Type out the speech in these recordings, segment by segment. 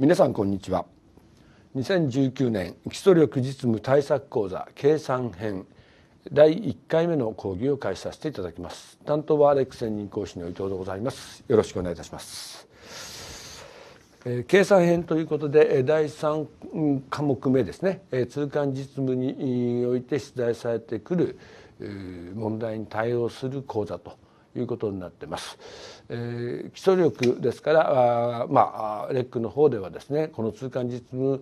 皆さんこんにちは2019年基礎力実務対策講座計算編第1回目の講義を開始させていただきます担当はアレック専任講師の伊藤でございますよろしくお願いいたします、え計算編ということで第3科目目ですね、え通貫実務において出題されてくる問題に対応する講座ということになってます。えー、基礎力ですからあまあレックの方ではですねこの通貫実務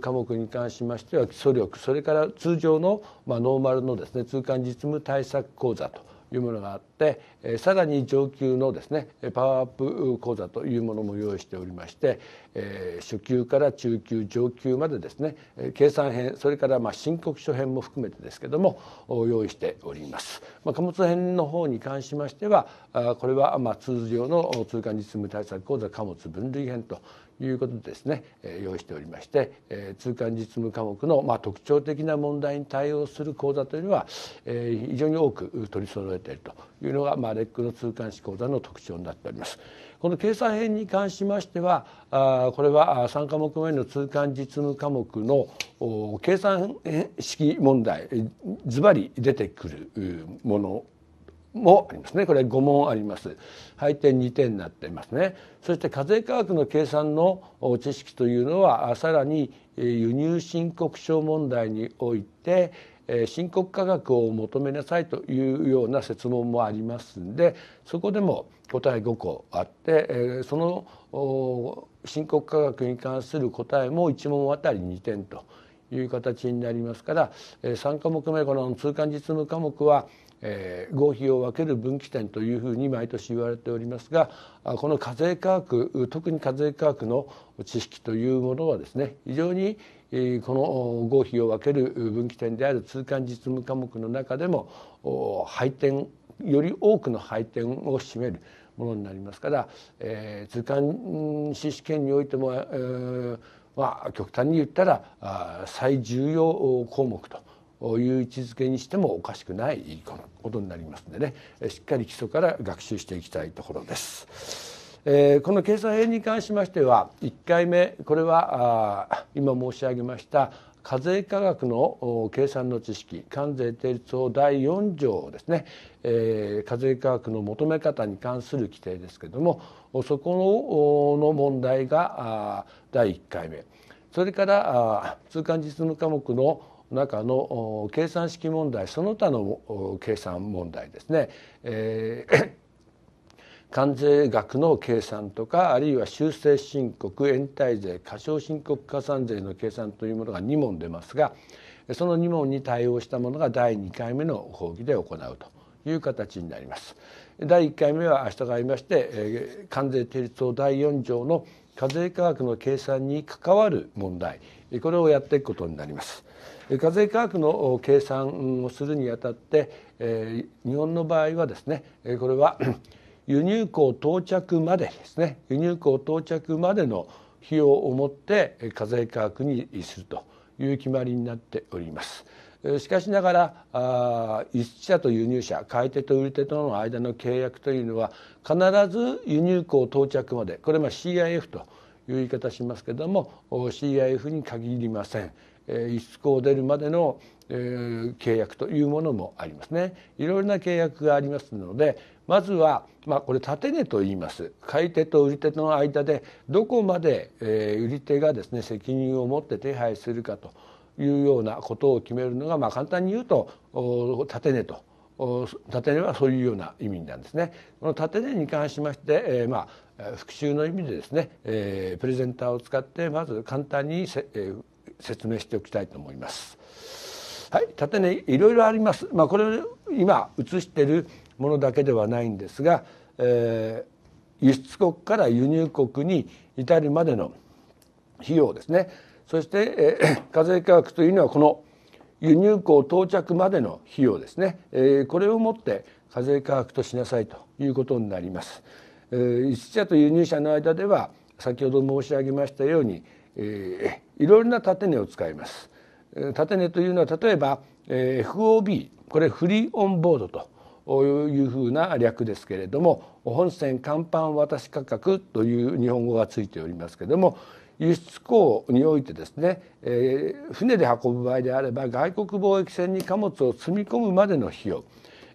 科目に関しましては基礎力それから通常の、まあ、ノーマルのですね通貫実務対策講座というものがあって、えさらに上級のですねパワーアップ講座というものも用意しておりまして、え初級から中級上級までですね計算編それからま申告書編も含めてですけども用意しております。ま貨物編の方に関しましてはあこれはま通常の通関実務対策講座貨物分類編ということですね用意しておりまして通関実務科目のまあ特徴的な問題に対応する講座というのは非常に多く取り揃えているというのがまあレックの通関士講座の特徴になっております。この計算編に関しましてはこれは3科目目の通関実務科目の計算式問題ズバリ出てくるものもありますねこれ五問あります配点二点になっていますねそして課税価学の計算の知識というのはさらに輸入申告書問題において申告価格を求めなさいというような設問もありますんでそこでも答え5個あってその申告価格に関する答えも1問あたり2点という形になりますから3科目目この通関実務科目はえー、合否を分ける分岐点というふうに毎年言われておりますがこの課税科学特に課税科学の知識というものはですね非常にこの合否を分ける分岐点である通関実務科目の中でも配点より多くの配点を占めるものになりますから、えー、通関士試験においても、えー、まあ極端に言ったら最重要項目と。いう位置づけにしてもおかしくないことになりますのでねしっかり基礎から学習していきたいところです。えー、この計算編に関しましては1回目これはあ今申し上げました課税価額の計算の知識関税定率法第4条ですね、えー、課税価格の求め方に関する規定ですけれどもそこのの問題があ第1回目それからあ通関実務科目の中の計算式問題その他の計算問題ですね、えー関税額の計算とかあるいは修正申告延滞税過少申告加算税の計算というものが2問出ますがその2問に対応したものが第2回目の講義で行うという形になります。第1回目はがいまして、関税定律法第4条の課税価格の計算に関わる問題これをやっていくことになります。課税価格の計算をするにあたって、え日本の場合はですねこれは 輸入港到着までですね輸入港到着までの費用をもって課税価格にするという決まりになっております。しかしながら輸出者と輸入者買い手と売り手との間の契約というのは必ず輸入港到着までこれま CIF という言い方しますけども CIF に限りません。輸出港を出るまでの契約というものもありますねいろいろな契約がありますのでまずは、まあ、これ建値と言います買い手と売り手の間でどこまで、え売り手がですね責任を持って手配するかというようなことを決めるのが、まあ、簡単に言うと建値と。建値はそういうような意味なんですね。この建値に関しまして、えー、まあ復習の意味でですね、えー、プレゼンターを使ってまず簡単にせ、えー、説明しておきたいと思います。はい、縦ねいろいろあります。まあ、これ今映しているものだけではないんですが、えー、輸出国から輸入国に至るまでの費用ですね。そして、えー、課税価格というのはこの輸入港到着までの費用ですね、えー、これをもって課税価格としなさいということになります。えー、輸出者と輸入者の間では先ほど申し上げましたように、えー、いろいろな縦値を使います。縦値というのは例えば FOB これフリーオンボードというふうな略ですけれども本線甲板渡し価格という日本語がついておりますけれども輸出港においてですね、えー、船で運ぶ場合であれば外国貿易船に貨物を積み込むまでの費用、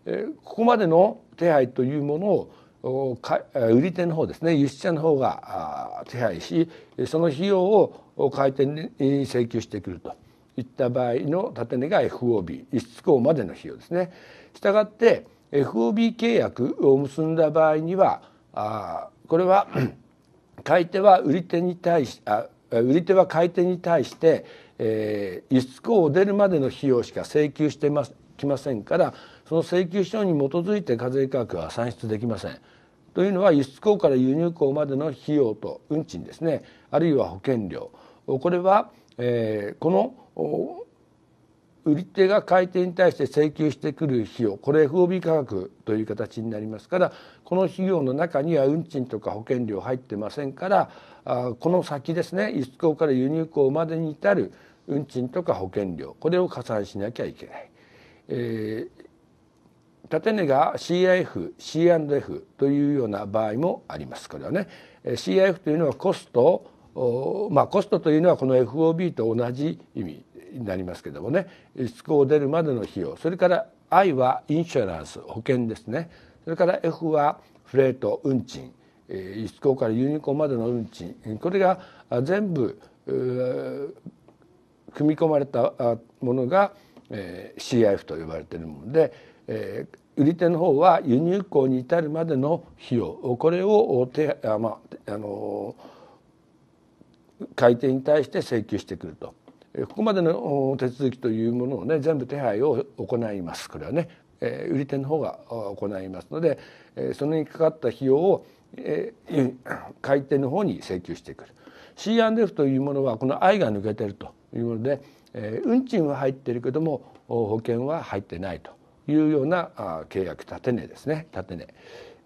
えー、ここまでの手配というものを売り手の方ですね輸出者の方が手配しその費用ををい手に請求してくるといった場合の建値が FOB 輸出口までの費用ですね。したがって FOB 契約を結んだ場合にはあこれは 買い手は売り手に対しあ売り手は買い手に対して、えー、輸出口を出るまでの費用しか請求してますきませんからその請求書に基づいて課税価格は算出できません。というのは輸出口から輸入口までの費用と運賃ですねあるいは保険料これは、えー、この売り手が買い手に対して請求してくる費用これ FOB 価格という形になりますからこの費用の中には運賃とか保険料入ってませんからあこの先ですね輸出港から輸入港までに至る運賃とか保険料これを加算しなきゃいけない。えー、建値が CIF、C&F というような場合もあります。これはね、CIF というのはコストまあ、コストというのはこの FOB と同じ意味になりますけどもね出港を出るまでの費用それから I はインシュランス保険ですねそれから F はフレート運賃輸出港から輸入港までの運賃これが全部組み込まれたものが CIF と呼ばれているもので売り手の方は輸入港に至るまでの費用これを手、まあ、あのー買い手に対して請求してくるとここまでの手続きというものをね全部手配を行いますこれはね、えー、売り手の方が行いますので、えー、それにかかった費用を、えー、買い手の方に請求してくる C&F というものはこの I が抜けてるというもので、えー、運賃は入ってるけども保険は入ってないというようなあ契約立て値ですね立て値。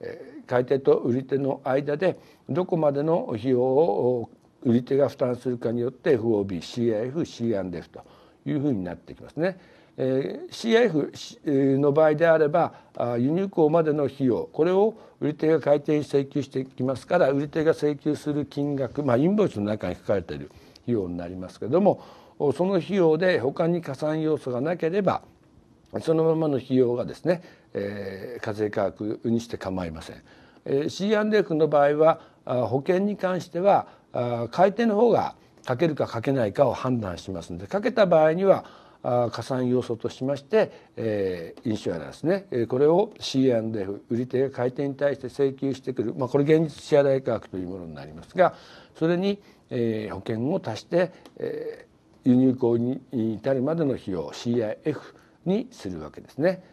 え買い手と売り手の間でどこまでの費用を売り手が負担するかによって FOB、CIF、C&F n d というふうになってきますね。えー、CIF の場合であればあ輸入口までの費用これを売り手が改定請求してきますから売り手が請求する金額、まあ、インボイスの中に書かれている費用になりますけれどもその費用で他に加算要素がなければそのままの費用がですね、えー、課税価格にして構いません。えー、C&F の場合は保険に関してはあ買い手の方がかけるかかけないかを判断しますのでかけた場合には加算要素としまして、えー、インシュアランスね、えこれを C&F 売り手が買い手に対して請求してくる、まあ、これ現実支払い価格というものになりますがそれに、えー、保険を足して、えー、輸入口に至るまでの費用 CIF にするわけですね。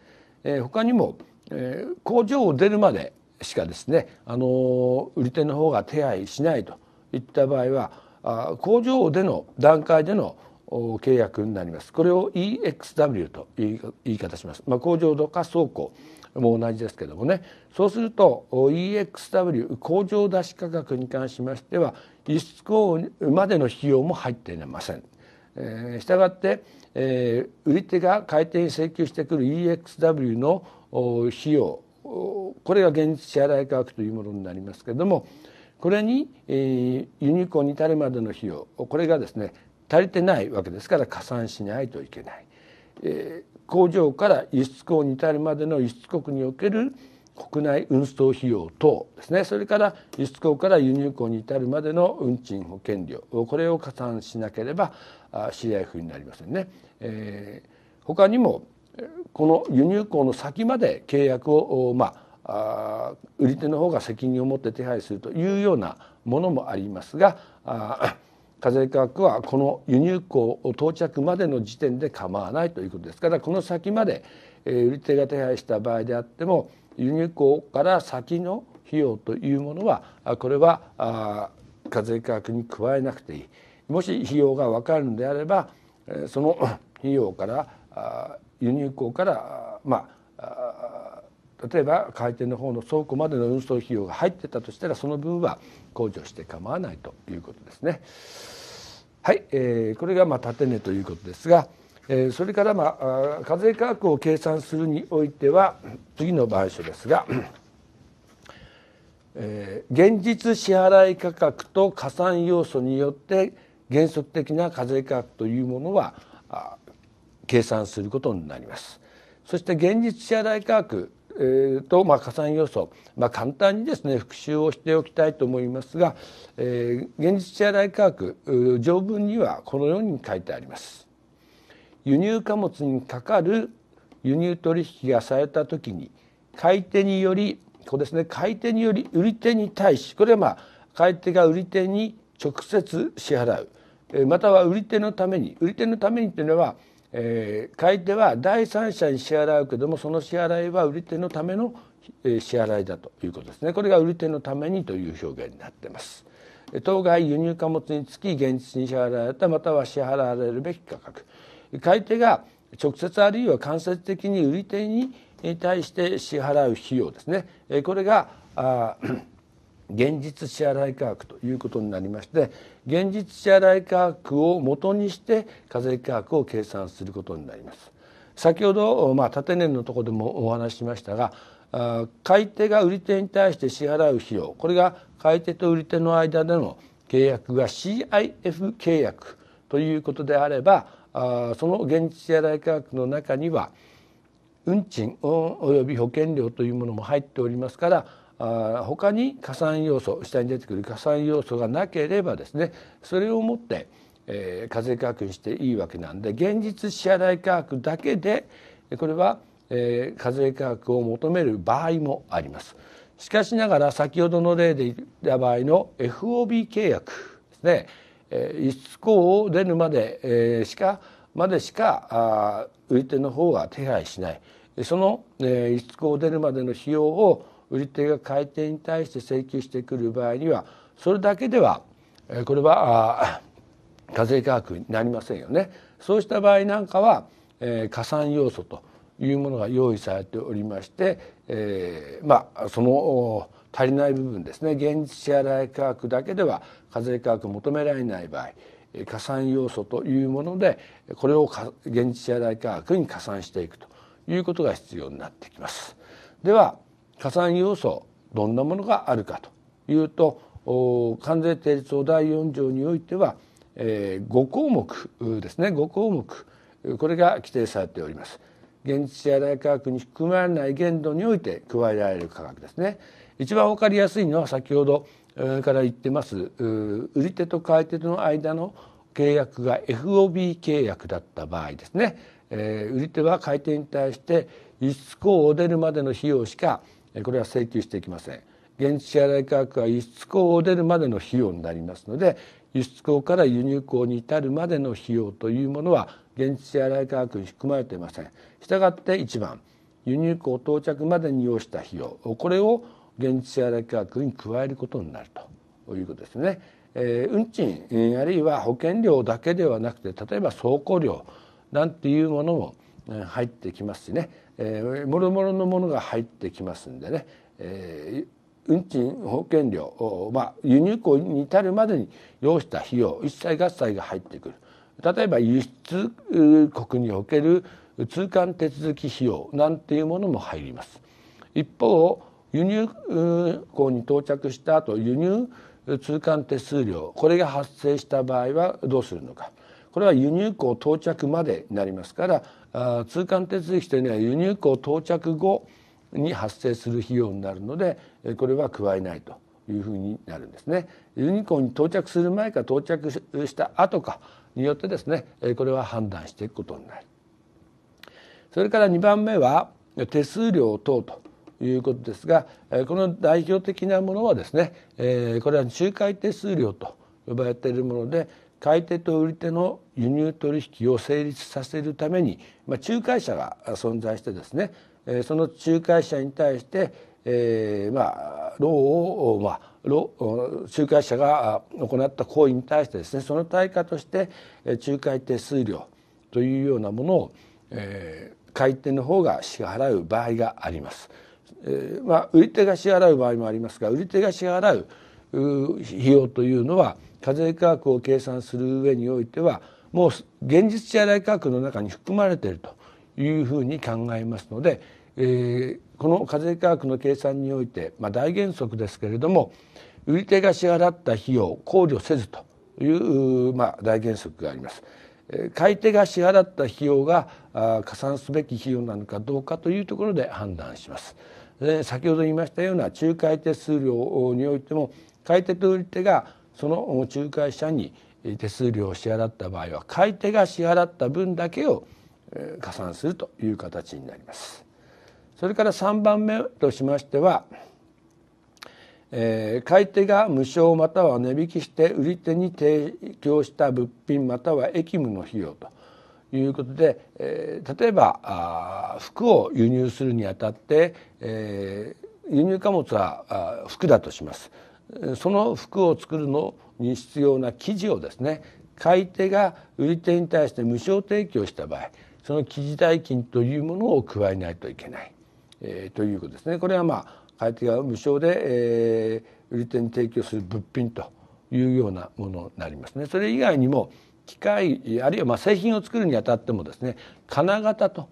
えー、他にも、えー、工場を出るまでしかですね、あのー、売り手の方が手配しないと。いった場合は工場での段階での契約になりますこれを EXW と言い方します、まあ、工場とか倉庫も同じですけどもねそうすると EXW 工場出し価格に関しましては輸出港までの費用も入っていません。したがって、えー、売り手が買い手に請求してくる EXW の費用これが現実支払い価格というものになりますけれどもこれに、えー、輸入港に至るまでの費用これがですね足りてないわけですから加算しないといけない、えー、工場から輸出港に至るまでの輸出国における国内運送費用等ですねそれから輸出港から輸入港に至るまでの運賃保険料これを加算しなければ CIF になりませんね、えー、他にもこの輸入港の先まで契約をまああ売り手の方が責任を持って手配するというようなものもありますがあ課税価格はこの輸入港到着までの時点で構わないということですからこの先まで、えー、売り手が手配した場合であっても輸入港から先の費用というものはこれは課税価格に加えなくていいもし費用が分かるのであればその費用から輸入港からまあ例えば回転の方の倉庫までの運送費用が入ってたとしたらその分は控除して構わないということですね。はい、えー、これがまあ縦値ということですが、えー、それからまあ課税価格を計算するにおいては次の場所ですが、えー、現実支払い価格と加算要素によって原則的な課税価格というものは計算することになります。そして現実支払い価格えー、と、まあ、加算要素、まあ、簡単にですね復習をしておきたいと思いますが、えー、現実支払価格条文にはこのように書いてあります。輸入貨物にかかる輸入取引がされたときに買い手によりこれですね買い手により売り手に対しこれはまあ買い手が売り手に直接支払うまたは売り手のために売り手のためにというのはえー、買い手は第三者に支払うけどもその支払いは売り手のための支払いだということですねこれが売り手のためにという表現になっています当該輸入貨物につき現実に支払われたまたは支払われるべき価格買い手が直接あるいは間接的に売り手に対して支払う費用ですねこれがあ現実支払い価格ということになりまして現実支払い価格をとにして課税価格を計算することになります。先ほど、まあ、建年のところでもお話ししましたが買い手が売り手に対して支払う費用これが買い手と売り手の間での契約が CIF 契約ということであればその現実支払い価格の中には運賃および保険料というものも入っておりますからあ他に加算要素下に出てくる加算要素がなければですねそれをもって、えー、課税価格にしていいわけなんで現実支払い価格だけでこれは、えー、課税価格を求める場合もあります。しかしながら先ほどの例で言った場合の FOB 契約ですね、えー、出口を出るまで、えー、しかまでしかあ売り手の方は手配しないその、えー、一項を出るまでの費用を売り手が買い手に対して請求してくる場合にはそれだけではこれは課税価格になりませんよね。そうした場合なんかは、え加算要素というものが用意されておりまして、えー、まあその足りない部分ですね現実支払い価格だけでは課税価格求められない場合加算要素というものでこれを現実支払い価格に加算していくということが必要になってきます。では加算要素どんなものがあるかというと関税定律法第4条においては、えー、5項目ですね5項目これが規定されております。現地支払い価格に含まれない限度において加えられる価格ですね。一番分かりやすいのは先ほどから言ってます売り手と買い手との間の契約が FOB 契約だった場合ですね、えー、売り手は買い手に対して輸出港を出るまでの費用しかこれは請求していきません現地支払い価格は輸出港を出るまでの費用になりますので輸出港から輸入港に至るまでの費用というものは現地支払い価格に含まれていませんしたがって1番輸入港到着までに要した費用これを現地支払い価格に加えることになるということですね、えー、運賃あるいは保険料だけではなくて例えば倉庫料なんていうものも入ってきますしねえもろもろのものが入ってきますんでね、えー、運賃保険料、まあ、輸入港に至るまでに要した費用一切合切が入ってくる例えば輸出国における通関手続き費用なんていうものも入ります一方輸入港に到着した後輸入通関手数料これが発生した場合はどうするのかこれは輸入港到着までになりますから通関手続きというのは輸入港到着後に発生する費用になるのでこれは加えないというふうになるんですね。ユニコーンに到着する前か到着した後かによってですねこれは判断していくことになる。それから2番目は手数料等ということですがこの代表的なものはですねこれは仲介手数料と呼ばれているもので買い手と売り手の輸入取引を成立させるために、まあ、仲介者が存在してですねその仲介者に対して、えー、まあ労を、まあ、仲介者が行った行為に対してですねその対価として仲介手数料というようなものを、えー、買い手の方が支払う場合があります。えー、まあ、売り手が支払う場合もありますが売り手が支払う費用というのは、課税価格を計算する上においてはもう現実支払い価格の中に含まれているというふうに考えますので、えー、この課税価格の計算において、まあ、大原則ですけれども売り手が支払った費用を考慮せずという、まあ、大原則があります。買い手が支払った費用が加算すべき費用なのかどうかというところで判断します。先ほど言いましたような仲介手数料においても買い手と売り手がその仲介者に手数料を支払った場合は買い手が支払った分だけを加算するという形になります。それから3番目としましては、えー、買い手が無償または値引きして売り手に提供した物品または役務の費用ということで、えー、例えばあ服を輸入するにあたって、えー、輸入貨物は服だとします。その服を作るのに必要な生地をですね買い手が売り手に対して無償提供した場合その生地代金というものを加えないといけない、えー、ということですね。これはまあ買い手が無償で、えー、売り手に提供する物品というようなものになりますね。それ以外にも機械あるいはま製品を作るにあたってもですね金型と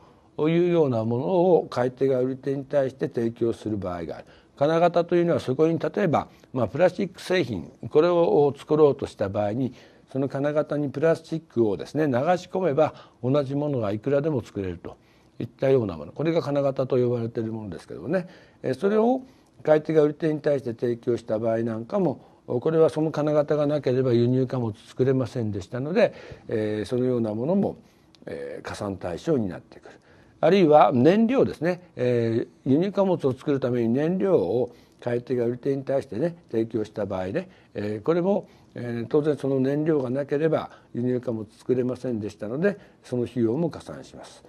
いうようなものを買い手が売り手に対して提供する場合がある。金型というのはそこに例えば、まあ、プラスチック製品これを作ろうとした場合にその金型にプラスチックをですね流し込めば同じものがいくらでも作れるといったようなものこれが金型と呼ばれているものですけどもねそれを買い手が売り手に対して提供した場合なんかもこれはその金型がなければ輸入貨物作れませんでしたのでそのようなものも加算対象になってくる。あるいは燃料ですね、えー、輸入貨物を作るために燃料を買い手が売り手に対してね提供した場合ね、えー、これも、えー、当然その燃料がなければ輸入貨物作れませんでしたのでその費用も加算します。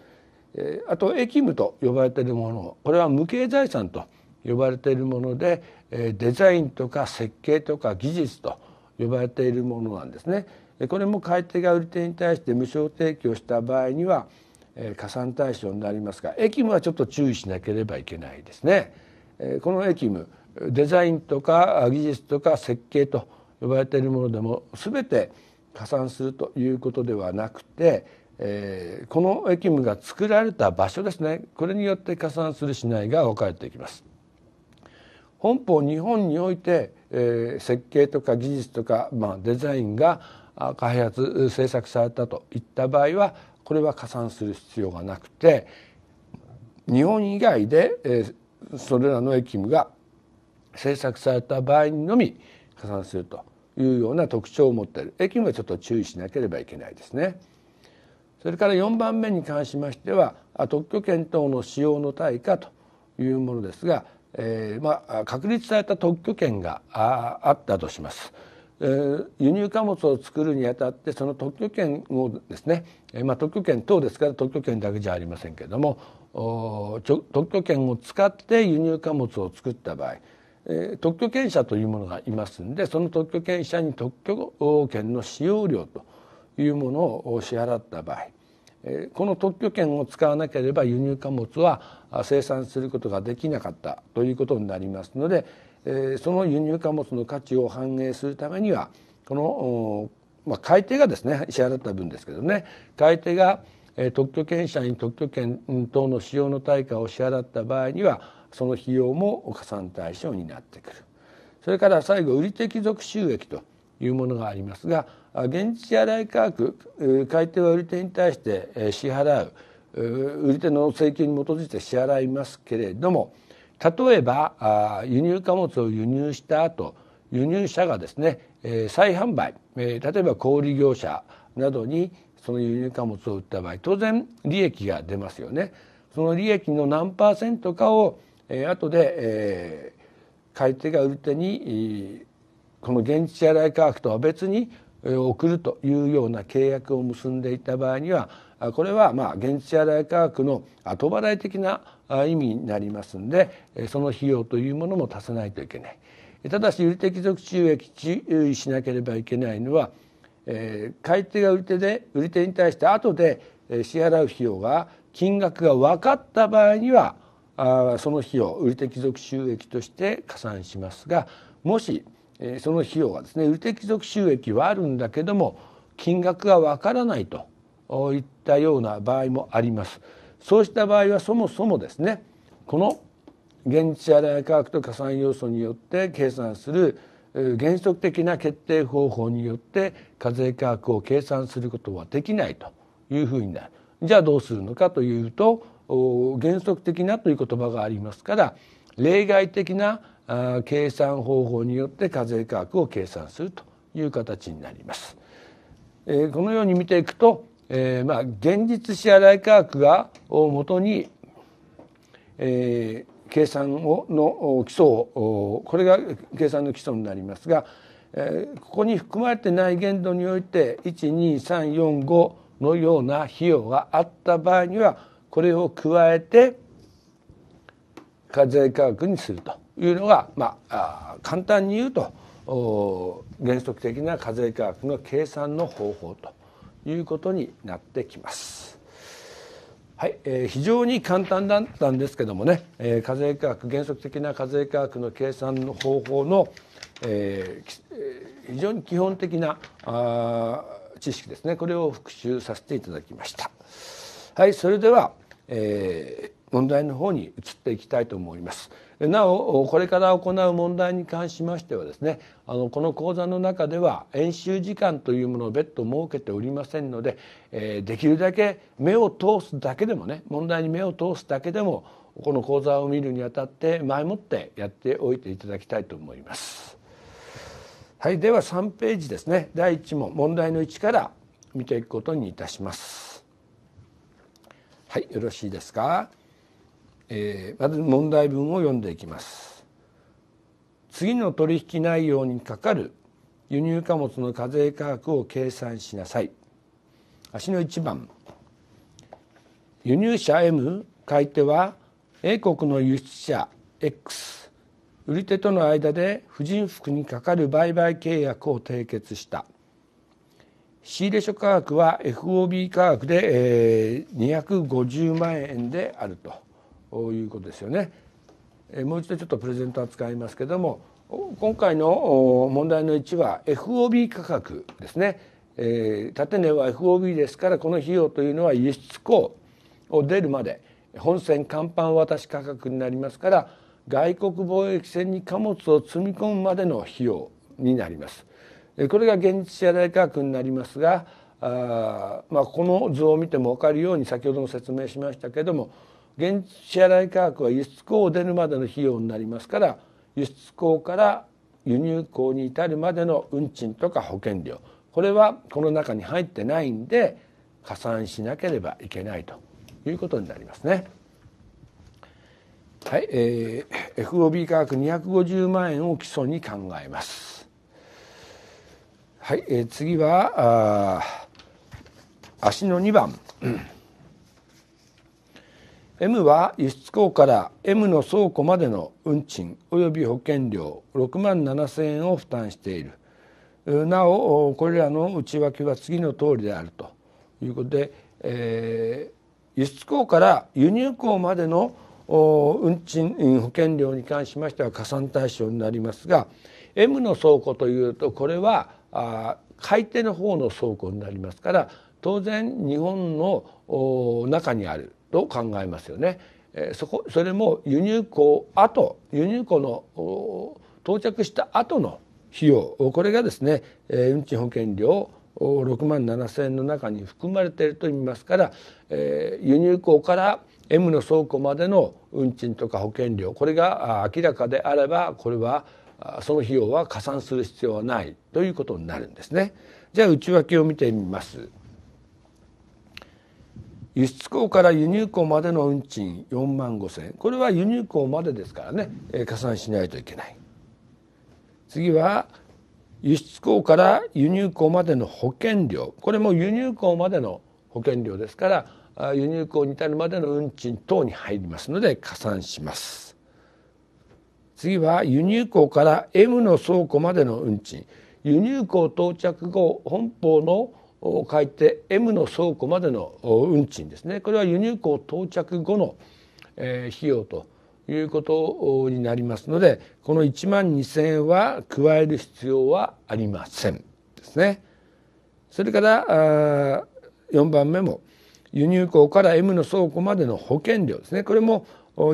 えー、あと駅務と呼ばれているものこれは無形財産と呼ばれているもので、えー、デザインとか設計とか技術と呼ばれているものなんですね。これも買い手が売り手に対して無償提供した場合には加算対象になりますが駅務はちょっと注意しなければいけないですね。この駅務デザインとか技術とか設計と呼ばれているものでも全て加算するということではなくて、えこの駅務が作られた場所ですねこれによって加算するしないが分かれていきます。本邦日本において、え設計とか技術とか、まあ、デザインが開発制作されたといった場合はこれは加算する必要がなくて日本以外で、えそれらの役務が制作された場合にのみ加算するというような特徴を持っている駅務はちょっと注意しなければいけないですね。それから4番目に関しましては特許権等の使用の対価というものですが、えーまあ、確立された特許権があったとします。えー、輸入貨物を作るにあたってその特許権をですね、えー、まあ、特許権等ですから特許権だけじゃありませんけれども特許権を使って輸入貨物を作った場合、えー、特許権者というものがいますんでその特許権者に特許権の使用料というものを支払った場合、えー、この特許権を使わなければ輸入貨物は生産することができなかったということになりますのでその輸入貨物の価値を反映するためにはこの、まあ、買い手がですね支払った分ですけどね買い手が特許権者に特許権等の使用の対価を支払った場合にはその費用も加算対象になってくるそれから最後売り手帰属収益というものがありますが現地支払い価格買い手は売り手に対して支払う売り手の請求に基づいて支払いますけれども例えば輸入貨物を輸入した後輸入者がですね、え再販売、え例えば小売業者などにその輸入貨物を売った場合当然利益が出ますよね。その利益の何パーセントかを、えー、後で、え買い手が売り手に、この現地支払い価格とは別に、え送るというような契約を結んでいた場合にはこれはまあ現地支払い価格の後払い的な意味になりますんでその費用というものも足さないといけないただし売り手貴族収益注意しなければいけないのは、え買い手が売り手で売り手に対して後で支払う費用が金額が分かった場合にはあその費用売り手貴族収益として加算しますがもし、えその費用がですね売り手貴族収益はあるんだけども金額が分からないといったような場合もあります。そうした場合はそもそもですねこの現地支払い価格と加算要素によって計算する原則的な決定方法によって課税価格を計算することはできないというふうになるじゃあどうするのかというと原則的なという言葉がありますから例外的な計算方法によって課税価格を計算するという形になります。このように見ていくとえー、まあ現実支払い価格がをもとに、えー、計算をの基礎をこれが計算の基礎になりますが、えー、ここに含まれてない限度において12345のような費用があった場合にはこれを加えて課税価格にするというのが、まあ、簡単に言うと原則的な課税価格の計算の方法ということになってきます。はい、えー、非常に簡単だったんですけどもね、えー、課税科学原則的な課税科学の計算の方法の、えー、非常に基本的なあ知識ですねこれを復習させていただきました。はいそれでは、えー、問題の方に移っていきたいと思います。なおこれから行う問題に関しましてはですねあのこの講座の中では演習時間というものを別途設けておりませんので、えー、できるだけ目を通すだけでもね問題に目を通すだけでもこの講座を見るにあたって前もってやっておいていただきたいと思います。はい、では3ページですね第1問問題の1から見ていくことにいたします。はい、よろしいですか。えー、まず問題文を読んでいきます次の取引内容にかかる輸入貨物の課税価格を計算しなさい足の1番輸入者 M 買い手は A 国の輸出者 X 売り手との間で婦人服にかかる売買契約を締結した仕入れ所価格は FOB 価格で250万円であるということですよね。もう一度ちょっとプレゼント扱いますけども今回の問題の1は FOB 価格ですね、えー、縦値は FOB ですからこの費用というのは輸出港を出るまで本船甲板渡し価格になりますから外国貿易船に貨物を積み込むまでの費用になります。これが現実支払価格になりますがあまあこの図を見ても分かるように先ほども説明しましたけれども現地支払い価格は輸出港を出るまでの費用になりますから輸出港から輸入港に至るまでの運賃とか保険料これはこの中に入ってないんで加算しなければいけないということになりますね。はい、えー、FOB 価格250万円を基礎に考えます。はい、えー、次はあ足の2番。M は輸出港から M の倉庫までの運賃及び保険料6万7,000円を負担しているなおこれらの内訳は次の通りであるということで、えー、輸出港から輸入港までの運賃保険料に関しましては加算対象になりますが M の倉庫というとこれはあ買い手の方の倉庫になりますから当然日本の中にあると考えますよね。そこそれも輸入港後輸入港の到着した後の費用これがですね運賃保険料6万7,000円の中に含まれているといいますから、えー、輸入港から M の倉庫までの運賃とか保険料これが明らかであればこれはその費用は加算する必要はないということになるんですね。じゃあ内訳を見てみます。輸出港から輸入港までの運賃4万5千円これは輸入港までですからね、えー、加算しないといけない次は輸出港から輸入港までの保険料これも輸入港までの保険料ですから輸入港に至るまでの運賃等に入りますので加算します次は輸入港から M の倉庫までの運賃輸入港到着後本邦の書いて M の倉庫までの運賃ですねこれは輸入港到着後の、え費用ということになりますのでこの1万2,000円は加える必要はありませんですね。それからあ4番目も輸入港から M の倉庫までの保険料ですねこれも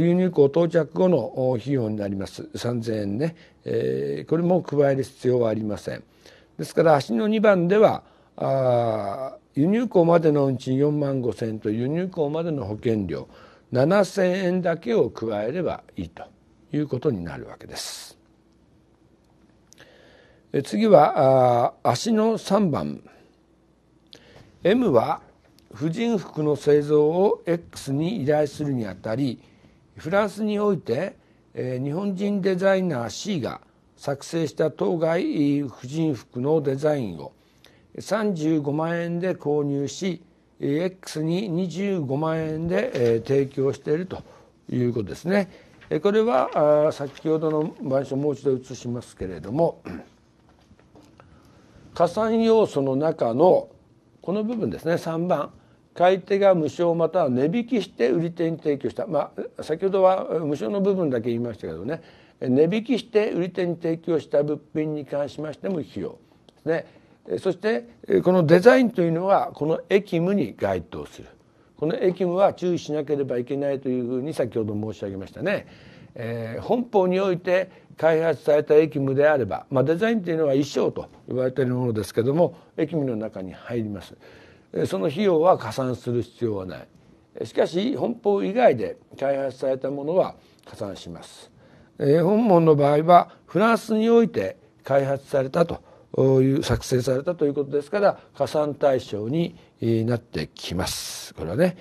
輸入港到着後の費用になります3,000円ね、えこれも加える必要はありません。ですから足の2番ではあ輸入港までの運賃4万5,000円と輸入港までの保険料7,000円だけを加えればいいということになるわけです。次はあ足の3番 M は婦人服の製造を X に依頼するにあたりフランスにおいて、えー、日本人デザイナー C が作成した当該婦人服のデザインを35万円で購入し X に25万円で提供しているということですねこれは先ほどの板書もう一度移しますけれども 加算要素の中のこの部分ですね3番買い手が無償または値引きして売り手に提供した、まあ、先ほどは無償の部分だけ言いましたけどね値引きして売り手に提供した物品に関しましても費用ですねそしてこのデザインというのはこの駅務に該当するこの駅務は注意しなければいけないというふうに先ほど申し上げましたね、えー、本邦において開発された駅務であれば、まあ、デザインというのは一生と言われているものですけども駅務の中に入りますその費用は加算する必要はないしかし本邦以外で開発されたものは加算します、えー、本門の場合はフランスにおいて開発されたという作成されたということですから加算対象になってきます。これはね、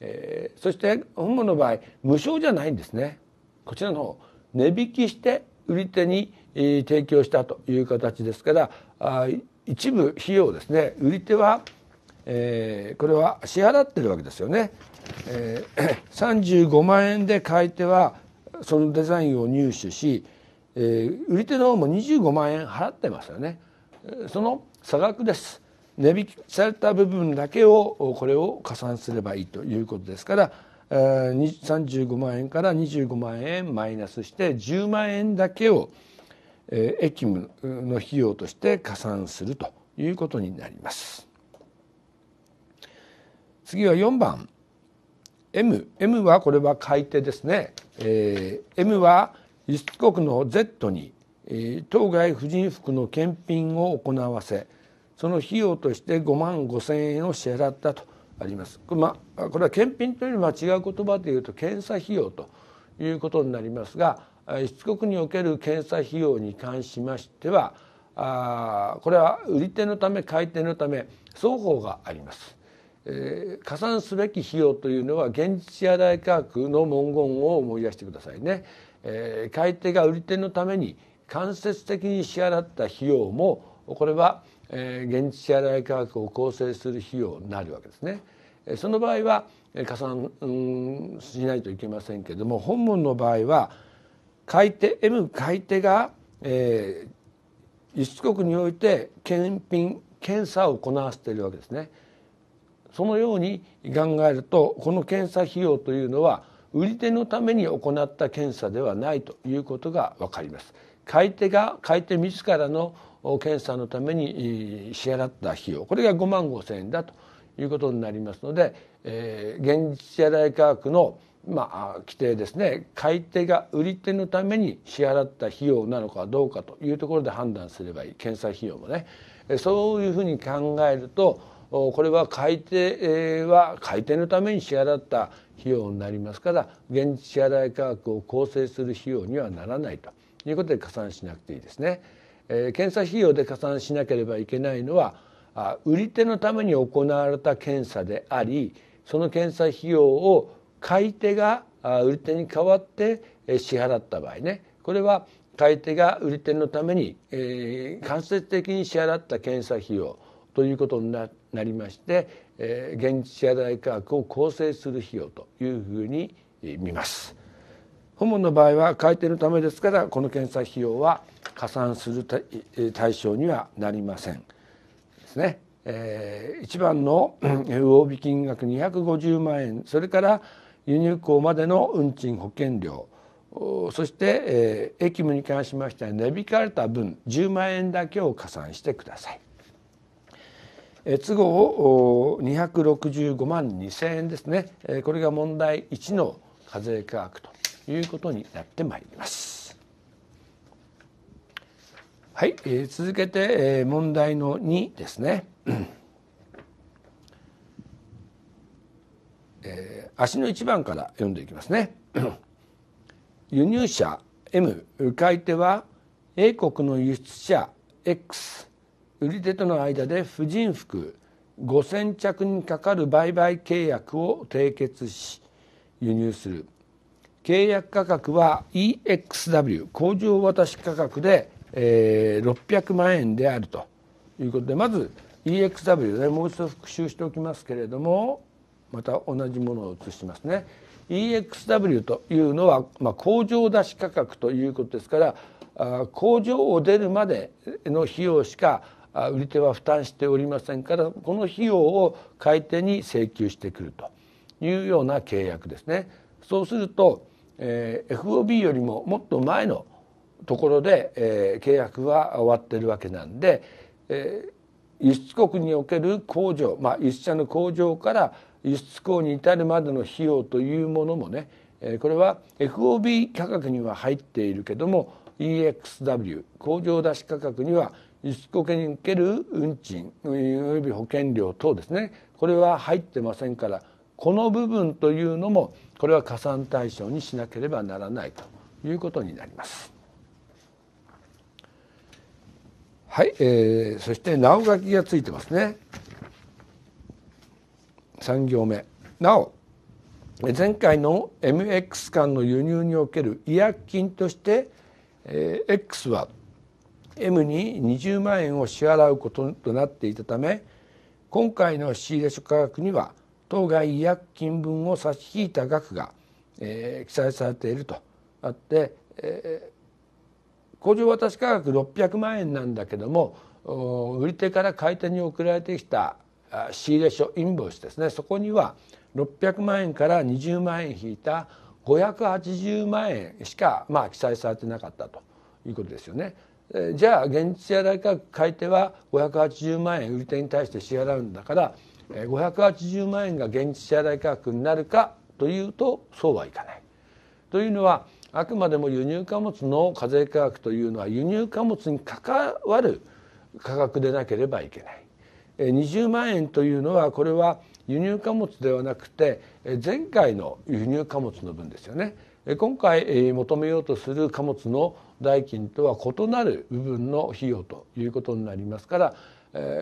えー、そして本物の場合無償じゃないんですね。こちらの方値引きして売り手に、えー、提供したという形ですからあ一部費用ですね売り手は、えー、これは支払ってるわけですよね。えー、35 万円で買い手はそのデザインを入手しえー、売り手の方も25万円払ってますよねその差額です値引きされた部分だけをこれを加算すればいいということですから35万円から25万円マイナスして10万円だけを駅務の費用として加算するということになります。次は4番 M, M はこれは買い手ですね、えー、M は輸出国の Z に当該婦人服の検品を行わせその費用として5万5千円を支払ったとあります、まあ、これは検品というのりは違う言葉で言うと検査費用ということになりますが輸出国における検査費用に関しましてはあこれは売り手のため買い手のため双方があります、えー、加算すべき費用というのは現地支払い価格の文言を思い出してくださいねえー、買い手が売り手のために間接的に支払った費用もこれは、えー、現地支払い価格を構成する費用になるわけですね。その場合は加算、うん、しないといけませんけれども本文の場合は買い手 M 買い手が、えー、輸出国において検品検査を行わせているわけですね。そのように考えるとこの検査費用というのは売り手のために行った検査ではないということが分かります。買い手が買い手自らの検査のために支払った費用これが5万5,000円だということになりますので、えー、現実支払い価格のまあ、規定ですね買い手が売り手のために支払った費用なのかどうかというところで判断すればいい検査費用もねそういうふうに考えるとこれは買い手は買い手のために支払った費用になりますから現地支払い価格を構成する費用にはならないということで加算しなくていいですね。えー、検査費用で加算しなければいけないのはあ売り手のために行われた検査でありその検査費用を買い手があ売り手に代わってえ支払った場合ねこれは買い手が売り手のために、えー、間接的に支払った検査費用ということになりましてえー、現地支払い価格を構成する費用というふうに見ます。本問の場合は改定のためですからこの検査費用は加算する対象にはなりません。ですね。えー、1番の魚引金額250万円それから輸入港までの運賃保険料そして、えー、駅務に関しましては値引かれた分10万円だけを加算してください。都合265万2,000円ですねこれが問題1の課税価格ということになってまいります。はい、えー、続けて、えー、問題の2ですね。えー、足の1番から読んでいきますね。輸入者 M 買い手は A 国の輸出者 X 売り手との間で婦人服5,000着にかかる売買契約を締結し輸入する契約価格は EXW 工場渡し価格で、えー、600万円であるということでまず EXW ねもう一度復習しておきますけれどもまた同じものを写しますね EXW というのは、まあ、工場出し価格ということですから工場を出るまでの費用しか売り手は負担しておりませんからこの費用を買い手に請求してくるというような契約ですね。そうすると、えー、FOB よりももっと前のところで、えー、契約は終わってるわけなんで、えー、輸出国における工場、まあ、輸出者の工場から輸出港に至るまでの費用というものもね、えー、これは FOB 価格には入っているけども EXW 工場出し価格には輸出国における運賃および保険料等ですねこれは入ってませんからこの部分というのもこれは加算対象にしなければならないということになります。はい、えー、そしてなお書きがついてますね。3行目なお前回の MX 間の輸入における違約金として、えー、X は「M に20万円を支払うこととなっていたため今回の仕入れ書価格には当該違約金分を差し引いた額が、えー、記載されているとあって、えー、工場渡し価格600万円なんだけども売り手から買い手に送られてきた仕入れ書インボイスですねそこには600万円から20万円引いた580万円しか、まあ、記載されてなかったということですよね。えじゃあ現地支払い価格買い手は580万円売り手に対して支払うんだから580万円が現地支払い価格になるかというとそうはいかない。というのはあくまでも輸入貨物の課税価格というのは輸入貨物に関わる価格でなければいけない。20万円というのはこれは輸入貨物ではなくて前回の輸入貨物の分ですよね今回求めようとする貨物の代金とは異なる部分の費用ということになりますから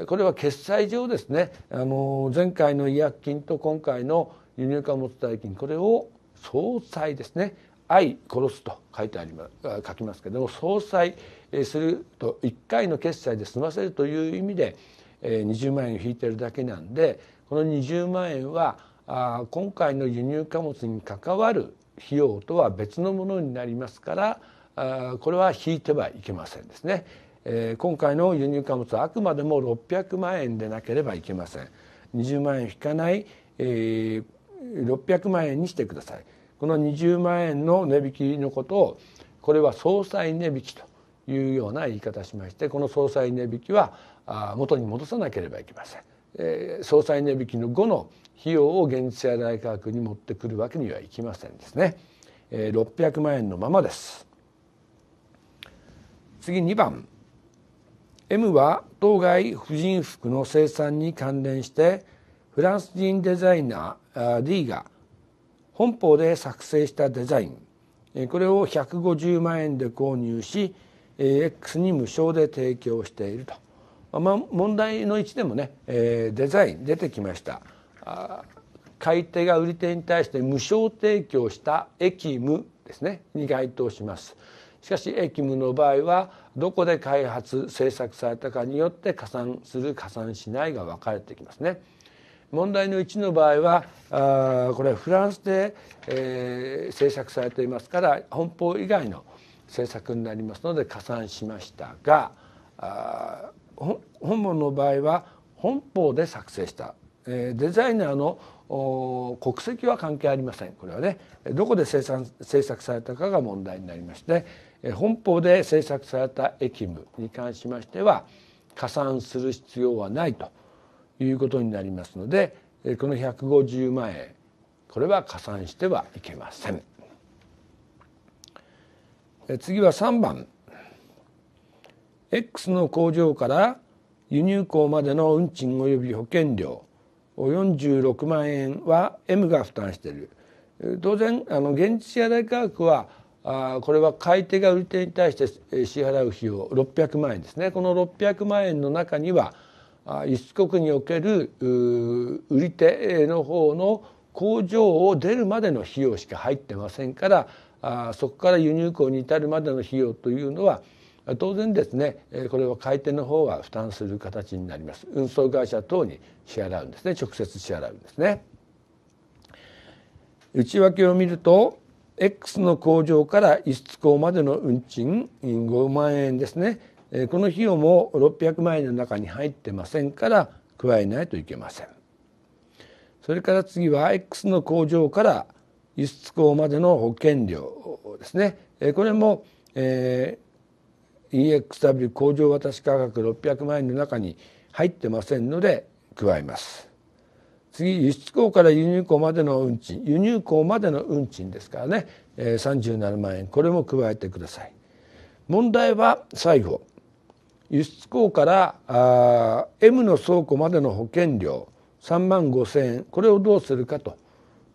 これは決済上ですねあの前回の違約金と今回の輸入貨物代金これを総裁ですね愛殺すと書いてあります書きますけども総裁すると1回の決済で済ませるという意味で20万円を引いてるだけなんでこの20万円は今回の輸入貨物に関わる費用とは別のものになりますからこれは引いてはいけませんですね。今回の輸入貨物はあくまでも600万円でなければいけません20万円引かない、えー、600万円にしてくださいこの20万円の値引きのことをこれは総裁値引きというような言い方しましてこの総裁値引きは元に戻さなければいけませんえー、総裁値引きの後の費用を現地支払い価格に持ってくるわけにはいきませんですね、えー、600万円のままです次2番 M は当該婦人服の生産に関連してフランス人デザイナー D が本邦で作成したデザインこれを150万円で購入し X に無償で提供しているとまあ、問題の1でもね、えー、デザイン出てきましたあ買い手が売り手に対して無償提供した駅務ですねに該当しますしかし駅務の場合はどこで開発制作されたかによって加算する加算しないが分かれてきますね問題の1の場合はあこれフランスで、えー、制作されていますから本邦以外の制作になりますので加算しましたがあ本文の場合は本邦で作成した、えー、デザイナーの国籍は関係ありませんこれはねどこで生産制作されたかが問題になりまして、えー、本邦で制作された駅務に関しましては加算する必要はないということになりますのでこの150万円これは加算してはいけません。次は3番 X の工場から輸入港までの運賃及び保険料46万円は M が負担している当然あの現地支払い価格はあこれは買い手が売り手に対して支払う費用600万円ですねこの600万円の中には輸出国における売り手の方の工場を出るまでの費用しか入ってませんからあそこから輸入港に至るまでの費用というのは当然ですねこれは買い手の方は負担する形になります運送会社等に支払うんですね直接支払うんですね内訳を見ると X の工場から輸出港までの運賃5万円ですねこの費用も600万円の中に入ってませんから加えないといけませんそれから次は X の工場から輸出港までの保険料ですねこれも、えー EXW 工場渡し価格600万円の中に入ってませんので加えます次輸出港から輸入港までの運賃輸入港までの運賃ですからね37万円これも加えてください問題は最後輸出港からあ M の倉庫までの保険料3万5千円これをどうするかと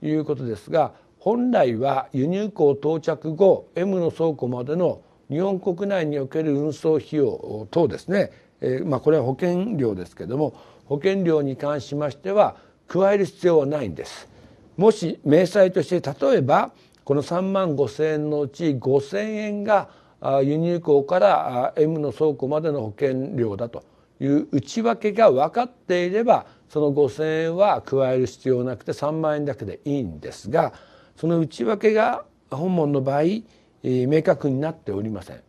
いうことですが本来は輸入港到着後 M の倉庫までの日本国内における運送費用等ですね、えー、まあ、これは保険料ですけれども保険料に関しましては加える必要はないんです。もし明細として例えばこの3万5千円のうち5千円があ輸入港からあ M の倉庫までの保険料だという内訳が分かっていればその5千円は加える必要なくて3万円だけでいいんですがその内訳が本門の場合明確になっておりません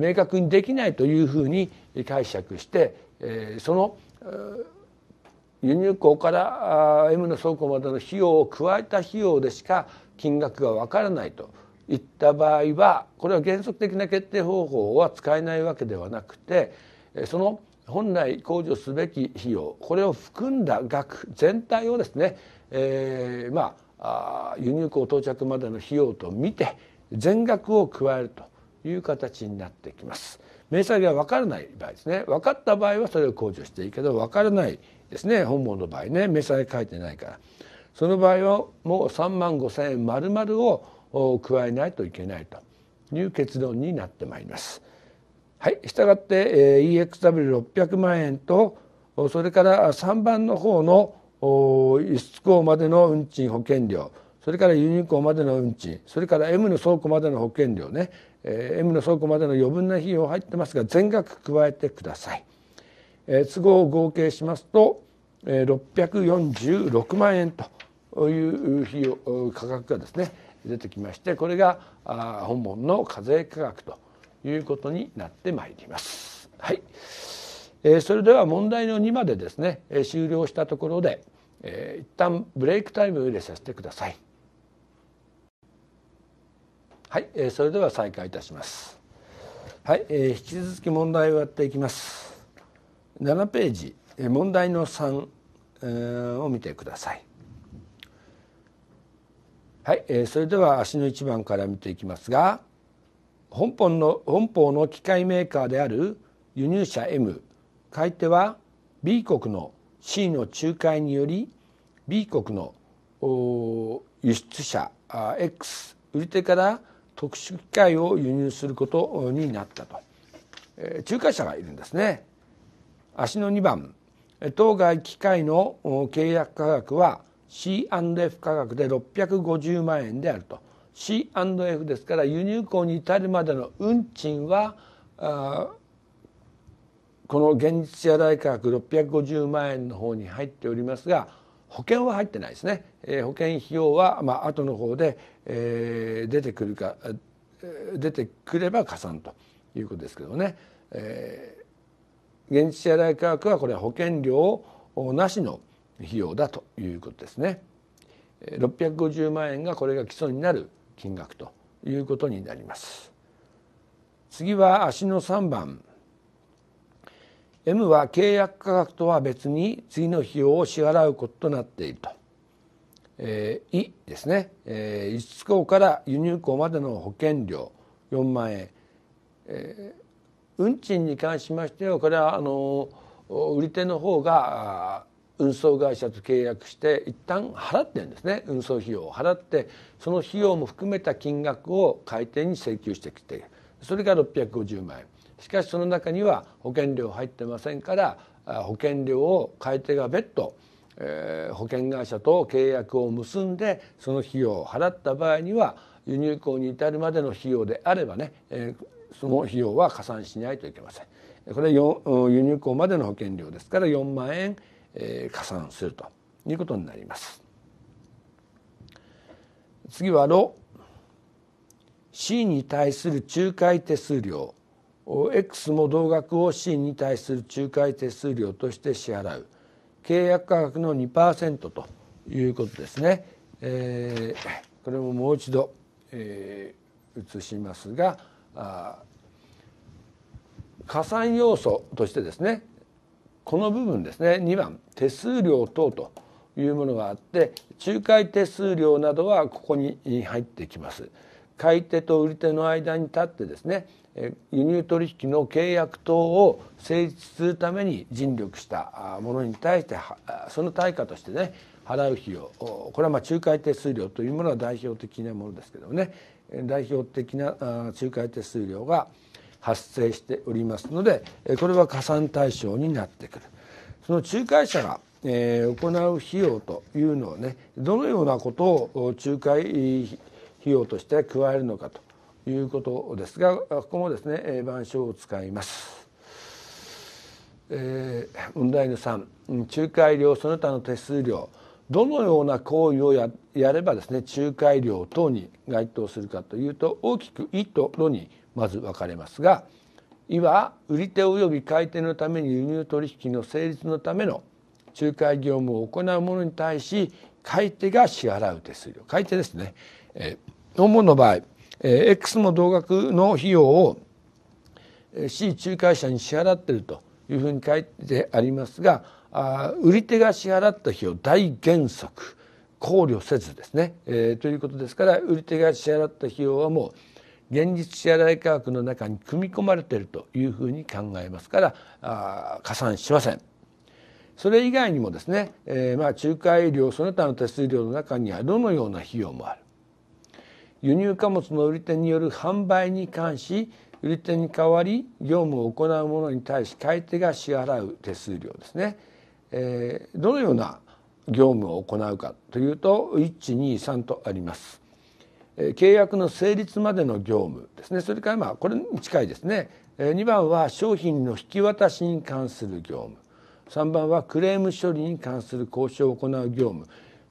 明確にできないというふうに解釈してその輸入港から M の倉庫までの費用を加えた費用でしか金額がわからないといった場合はこれは原則的な決定方法は使えないわけではなくてその本来控除すべき費用これを含んだ額全体をですね、えー、まあ輸入港到着までの費用と見て全額を加えるという形になってきます明細が分からない場合ですね分かった場合はそれを控除していいけど分からないですね本物の場合ね明細書いてないからその場合はもう3万5,000円丸々を加えないといけないという結論になってまいります。はい、したがって EXW600 万円とそれから3番の方の輸出港までの運賃保険料それから輸入港までの運賃それから M の倉庫までの保険料ね、えー、M の倉庫までの余分な費用入ってますが全額加えてください、えー、都合を合計しますと、えー、646万円という費用価格がですね出てきましてこれがあ本門の課税価格ということになってまいります。はいえー、それでは問題の2までですね、えー、終了したところで、えー、一旦ブレイクタイムを入れさせてください。はい、えー、それでは再開いたしますはい、えー、引き続き問題をやっていきます7ページ、えー、問題の3、えー、を見てくださいはい、えー、それでは足の1番から見ていきますが本邦の本邦の機械メーカーである輸入車 M 買い手は B 国の C の仲介により B 国の輸出者 X 売り手から特殊機械を輸入することになったと、えー、仲介者がいるんですね。足の2番当該機械の契約価格は C&F 価格で650万円であると C&F ですから輸入港に至るまでの運賃はこの現実支払い価格650万円の方に入っておりますが保険は入ってないですね、えー、保険費用は、まあ後の方で、えー、出てくるかえ出てくれば加算ということですけどね、えー、現地支払い価格はこれは保険料なしの費用だということですね650万円がこれが基礎になる金額ということになります次は足の3番 M は契約価格とは別に次の費用を支払うこととなっていると。えー、いですね、えー、輸出港から輸入港までの保険料4万円、えー、運賃に関しましてはこれはあの売り手の方が運送会社と契約して一旦払ってるんですね運送費用を払ってその費用も含めた金額を買い手に請求してきているそれが650万円しかしその中には保険料入ってませんから保険料を買い手が別途、え保険会社と契約を結んでその費用を払った場合には輸入港に至るまでの費用であればね、えその費用は加算しないといけません。これは輸入港までの保険料ですから4万円、え加算するということになります。次はロ C に対する仲介手数料 X も同額を C に対する仲介手数料として支払う契約価格の2%ということですね、えー、これももう一度、えー、移しますがあ加算要素としてですねこの部分ですね2番手数料等というものがあって仲介手数料などはここに入ってきます買い手と売り手の間に立ってですね輸入取引の契約等を成立するために尽力したものに対してその対価としてね払う費用これはまあ仲介手数料というものが代表的なものですけどもね代表的な仲介手数料が発生しておりますのでこれは加算対象になってくる。その仲介者が行う費用というのをねどのようなことを仲介費用として加えるのかということですがここもですね板書を使います。えー、問題の3仲介料その他の手数料どのような行為をややればですね仲介料等に該当するかというと大きく「い」と「ろ」にまず分かれますが「い」は売り手及び買い手のために輸入取引の成立のための仲介業務を行う者に対し買い手が支払う手数料買い手ですね。えー、本の場合えー、X も同額の費用を C 仲介者に支払っているというふうに書いてありますがあ売り手が支払った費用大原則考慮せずですね、えー、ということですから売り手が支払った費用はもう現実支払い価格の中に組み込まれているというふうに考えますからあ加算しません。それ以外にもですね、えー、まあ仲介料その他の手数料の中にはどのような費用もある。輸入貨物の売り手による販売に関し売り手に代わり業務を行う者に対し買い手が支払う手数料ですね、えー、どのような業務を行うかというと123とあります、えー、契約の成立までの業務ですねそれからまあこれに近いですね、えー、2番は商品の引き渡しに関する業務3番はクレーム処理に関する交渉を行う業務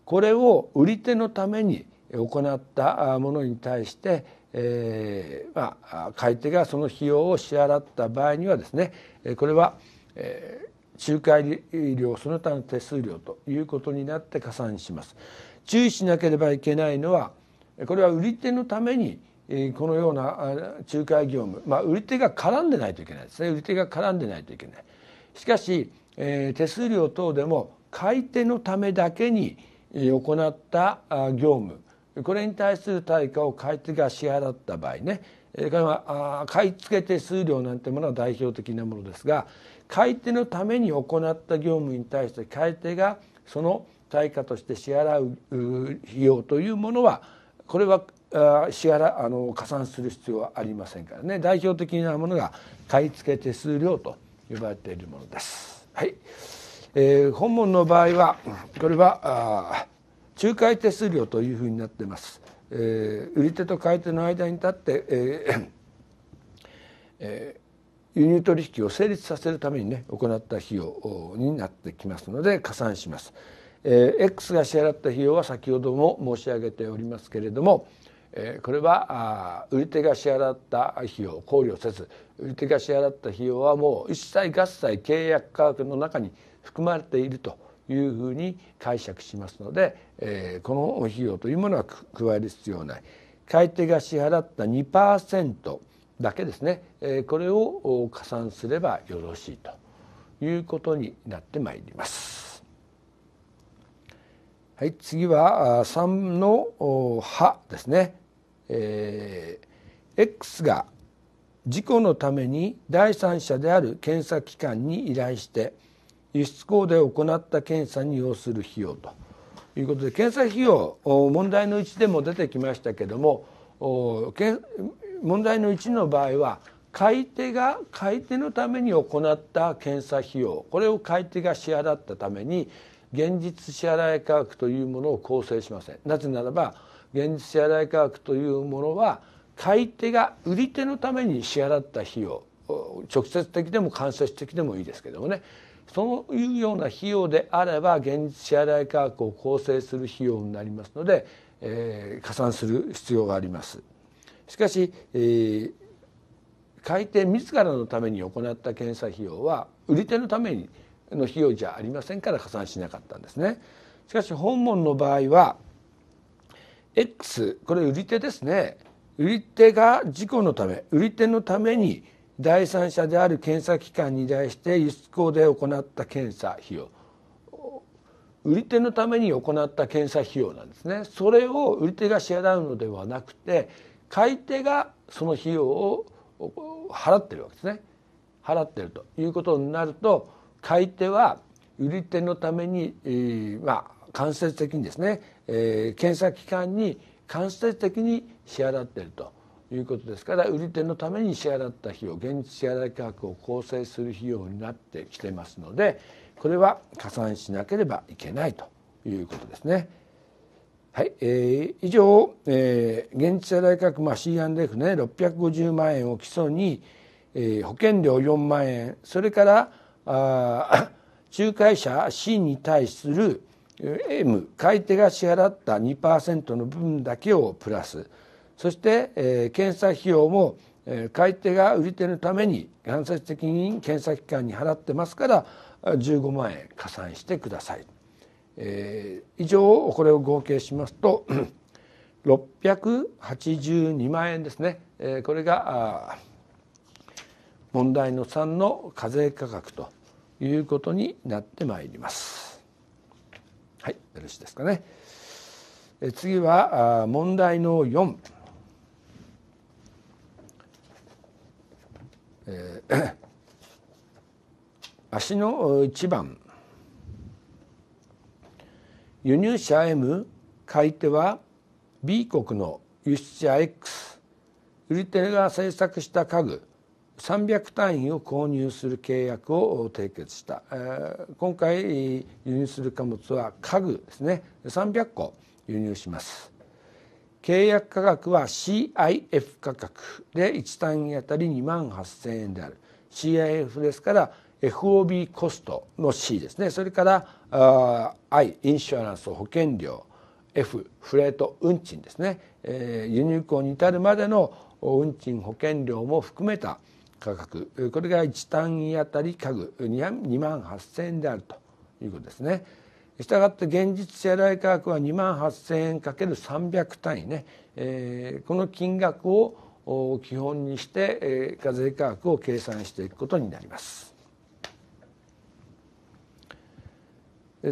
これを売り手のために行ったものに対して、えー、まあ、買い手がその費用を支払った場合にはですねこれは、えー、仲介料その他の手数料ということになって加算します注意しなければいけないのはこれは売り手のためにこのような仲介業務、まあ、売り手が絡んでないといけないですね売り手が絡んでないといけないしかし、えー、手数料等でも買い手のためだけに行った業務これに対する対価を買い手が支払った場合ね買い付け手数料なんてものは代表的なものですが買い手のために行った業務に対して買い手がその対価として支払う費用というものはこれは支払あの加算する必要はありませんからね代表的なものが買い付け手数料と呼ばれているものです。はいえー、本文の場合はこれは仲介手数料というふうになってます、えー、売り手と買い手の間に立って、えーえー、輸入取引を成立させるためにね行った費用になってきますので加算します、えー、X が支払った費用は先ほども申し上げておりますけれども、えこれはあ売り手が支払った費用を考慮せず売り手が支払った費用はもう一切合切契約価格の中に含まれていると。いうふうに解釈しますので、えー、この費用というものは加える必要ない。買い手が支払った2%だけですね、えー、これを加算すればよろしいということになってまいります。はい、次は3のは」ですね。えー、X が事故のために第三者である検査機関に依頼して「輸出港で行った検査に要する費用ということで検査費用問題の1でも出てきましたけども問題の1の場合は買い手が買い手のために行った検査費用これを買い手が支払ったために現実支払い価格というものを構成しませんなぜならば現実支払い価格というものは買い手が売り手のために支払った費用直接的でも間接的でもいいですけどもねそういうような費用であれば現実支払い価格を構成する費用になりますので、えー、加算する必要があります。しかし、えー、買い手自らのために行った検査費用は売り手のためにの費用じゃありませんから加算しなかったんですね。しかし本門の場合は X これ売り手ですね売り手が事故のため売り手のために第三者である検査機関に対して輸出口で行った検査費用売り手のために行った検査費用なんですねそれを売り手が支払うのではなくて買い手がその費用を払ってるわけですね払ってるということになると買い手は売り手のために、えー、まあ間接的にですね、えー、検査機関に間接的に支払ってると。いうことですから売り手のために支払った費用現地支払価格を構成する費用になってきてますのでこれは加算しなければいけないということですね。はいえー、以上、えー、現地支払価格、まあ、C&F ね650万円を基礎に、えー、保険料4万円それからあ 仲介者 C に対する M 買い手が支払った2%の分だけをプラス。そして、えー、検査費用も、えー、買い手が売り手のために間接的に検査機関に払ってますから15万円加算してください、えー、以上これを合計しますと682 万円ですね、えー、これが問題の3の課税価格ということになってまいります。はい、よろしいですかね。え次は問題の4。えー、足の1番輸入者 M 買い手は B 国の輸出者 X 売り手が製作した家具300単位を購入する契約を締結した、えー、今回輸入する貨物は家具ですね300個輸入します契約価格は CIF 価格で1単位あたり2万8,000円である CIF ですから FOB コストの C ですねそれからあ I インシュアランス保険料 F フレート運賃ですね、えー、輸入港に至るまでの運賃保険料も含めた価格これが1単位あたり家具2万8,000円であるということですね。したがって現実支払い価格は2万8,000円 ×300 単位ね、えー、この金額を基本にして、えー、課税価格を計算していくことになります。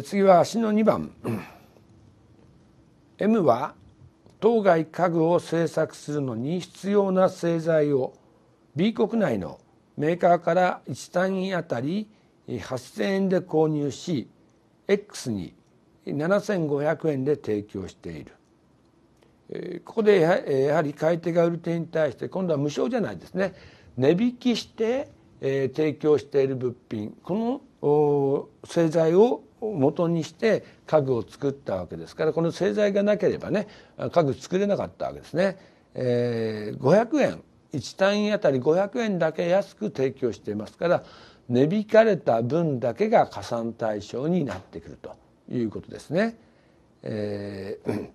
次は足の2番 M は当該家具を製作するのに必要な製材を B 国内のメーカーから1単位あたり8,000円で購入し X に7500円で提供しているここでやはり買い手が売り手に対して今度は無償じゃないですね値引きして提供している物品この製材を元にして家具を作ったわけですからこの製材がなければね家具作れなかったわけですね、え500円1単位あたり500円だけ安く提供していますから値引かれた分だけが加算対象になってくるということですね。えー、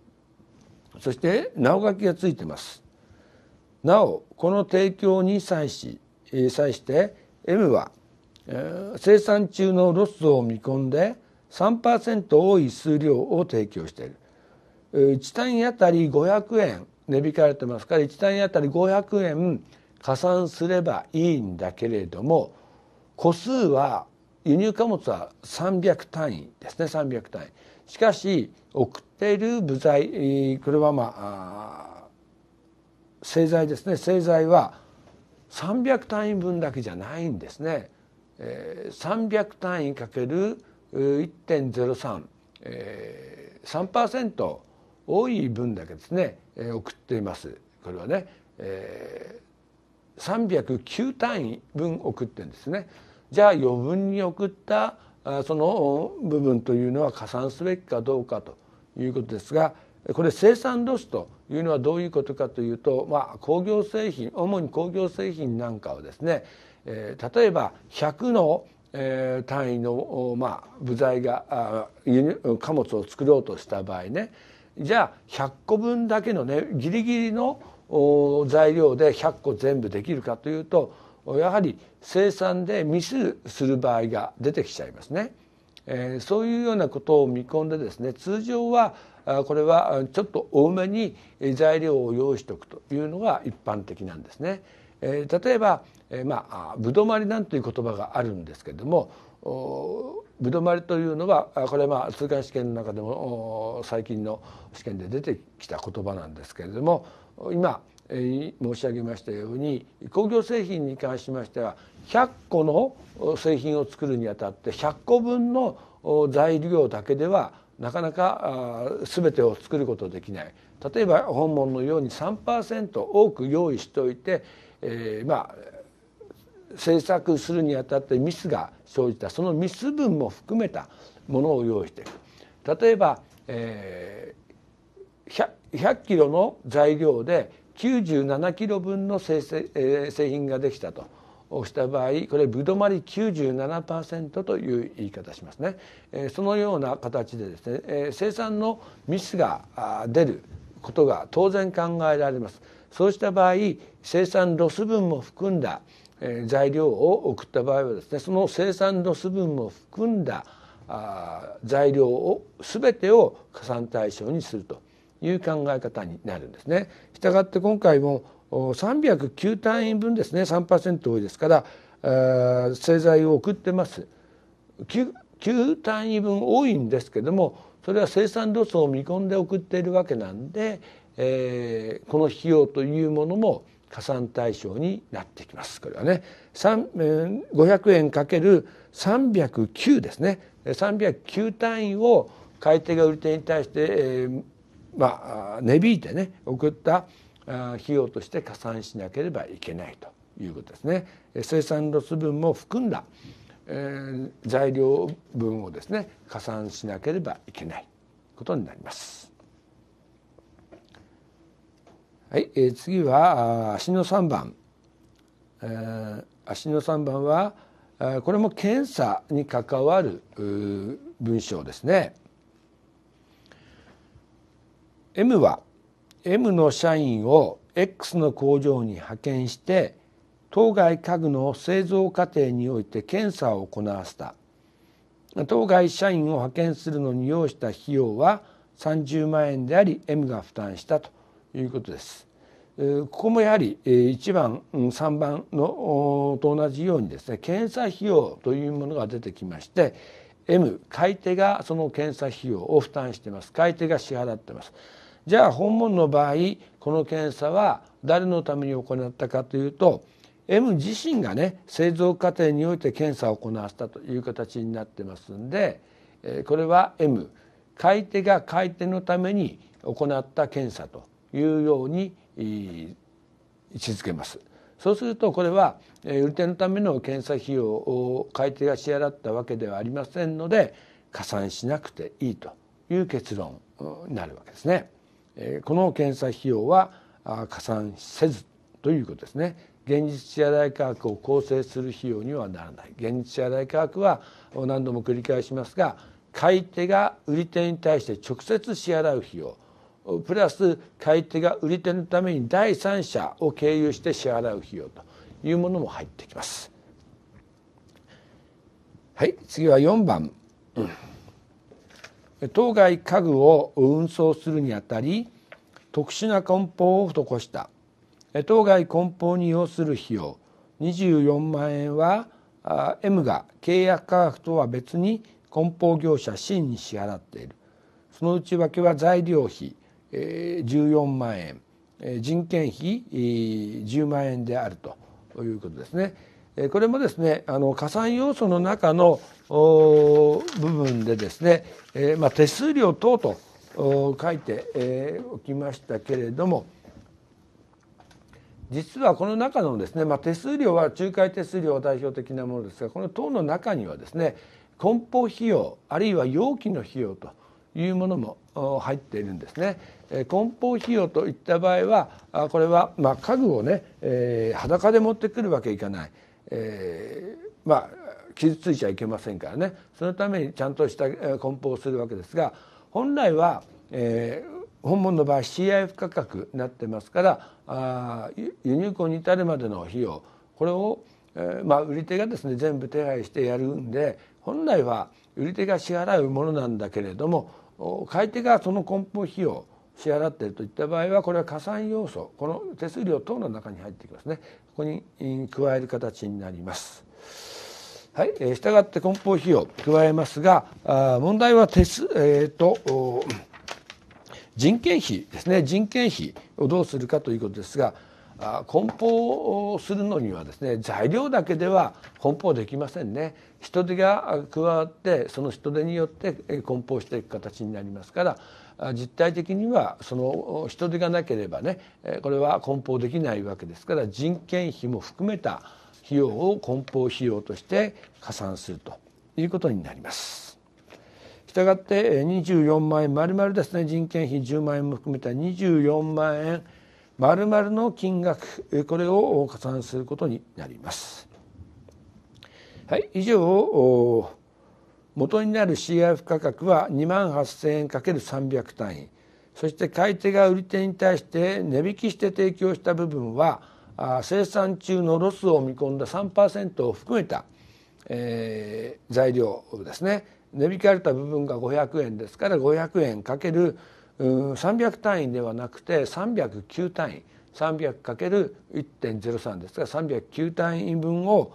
そして直書きがついてます。なおこの提供に際し際して M は、えー、生産中のロスを見込んで3%多い数量を提供している。1単位あたり500円値引かれてますから1単位あたり500円加算すればいいんだけれども個数は輸入貨物は300単位ですね300単位しかし送っている部材これはまあ製材ですね製材は300単位分だけじゃないんですね300単位かける1.03、えー、3%多い分だけですね送っていますこれはね、えー、309単位分送ってるんですね。じゃあ余分に送ったその部分というのは加算すべきかどうかということですがこれ生産ロスというのはどういうことかというと、まあ、工業製品主に工業製品なんかをですね、え例えば100の、え単位の、まあ、部材が貨物を作ろうとした場合ねじゃあ100個分だけのねギリギリの材料で100個全部できるかというとやはり生産でミスする場合が出てきちゃいますね。えー、そういうようなことを見込んでですね通常はこれはちょっと多めに材料を用意しておくというのが一般的なんですね。えー、例えば、えー、まあぶどまりなんていう言葉があるんですけれどもぶどまりというのはこれはまあ通関試験の中でも最近の試験で出てきた言葉なんですけれども今申し上げましたように工業製品に関しましては100個の製品を作るにあたって100個分の材料だけではなかなか全てを作ることできない例えば本物のように3%多く用意しておいて、えー、まあ制作するにあたってミスが生じたそのミス分も含めたものを用意していく例えば、えー、100, 100キロの材料で97キロ分の製,、え製品ができたと。した場合これぶどまり97%という言い方しますね、えそのような形でですね、え生産のミスが出ることが当然考えられますそうした場合生産ロス分も含んだ、え材料を送った場合はですねその生産ロス分も含んだあ材料を全てを加算対象にするという考え方になるんですね。したがって今回も309単位分ですね3%多いですから製剤を送ってます 9, 9単位分多いんですけどもそれは生産度数を見込んで送っているわけなんで、えー、この費用というものも加算対象になってきますこれはね500円かける309ですね309単位を買い手が売り手に対して、えー、まあ、値引いてね送った費用として加算しなければいけないということですね。生産ロス分も含んだ、えー、材料分をですね加算しなければいけないことになります。はい、えー、次は足の3番、えー、足の3番はこれも検査に関わる文章ですね。M は M の社員を X の工場に派遣して当該家具の製造過程において検査を行わせた当該社員を派遣するのに要した費用は30万円であり M が負担したということです。ここもやはり1番3番のと同じようにですね検査費用というものが出てきまして M 買い手がその検査費用を負担してます買い手が支払ってます。じゃあ本物の場合この検査は誰のために行ったかというと M 自身がね製造過程において検査を行わせたという形になってますんでこれは M 買い手が買い手のために行った検査というように位置づけます。そうするとこれは売り手のための検査費用を買い手が支払ったわけではありませんので加算しなくていいという結論になるわけですね。この検査費用は加算せずということですね現実支払価格を構成する費用にはならない現実支払価格は何度も繰り返しますが買い手が売り手に対して直接支払う費用プラス買い手が売り手のために第三者を経由して支払う費用というものも入ってきます。はい次は4番、うん当該家具を運送するにあたり特殊な梱包を施した当該梱包に要する費用24万円は M が契約価格とは別に梱包業者 C に支払っているその内訳は材料費14万円人件費10万円であるということですね。これもですねあの加算要素の中の部分でですね、えー、まあ、手数料等と書いて、えー、おきましたけれども実はこの中のですね、まあ、手数料は仲介手数料は代表的なものですがこの等の中にはですね梱包費用あるいは容器の費用というものも入っているんですね。梱包費用といった場合はこれはまあ家具をね、えー、裸で持ってくるわけいかない。えー、まあ傷ついちゃいけませんからねそのためにちゃんとした梱包をするわけですが本来は、えー、本物の場合 CIF 価格になってますからあ輸入庫に至るまでの費用これを、えー、まあ、売り手がですね全部手配してやるんで本来は売り手が支払うものなんだけれども買い手がその梱包費用支払っているといった場合はこれは加算要素この手数料等の中に入ってきますねここに加える形になります。はい、えしたがって梱包費用加えますがあ問題は鉄、えーと、と人件費ですね人件費をどうするかということですが梱包をするのにはですね材料だけでは梱包できませんね人手が加わってその人手によって梱包していく形になりますから実態的にはその人手がなければねこれは梱包できないわけですから人件費も含めた費用を梱包費用として加算するということになります。したがって24万円丸々ですね人件費10万円も含めた24万円丸々の金額これを加算することになります。はい、以上元になる CIF 価格は2万8,000円 ×300 単位そして買い手が売り手に対して値引きして提供した部分は生産中のロスを見込んだ3%を含めた、えー、材料ですね値引かれた部分が500円ですから500円 ×300 単位ではなくて309単位 300×1.03 ですから309単位分を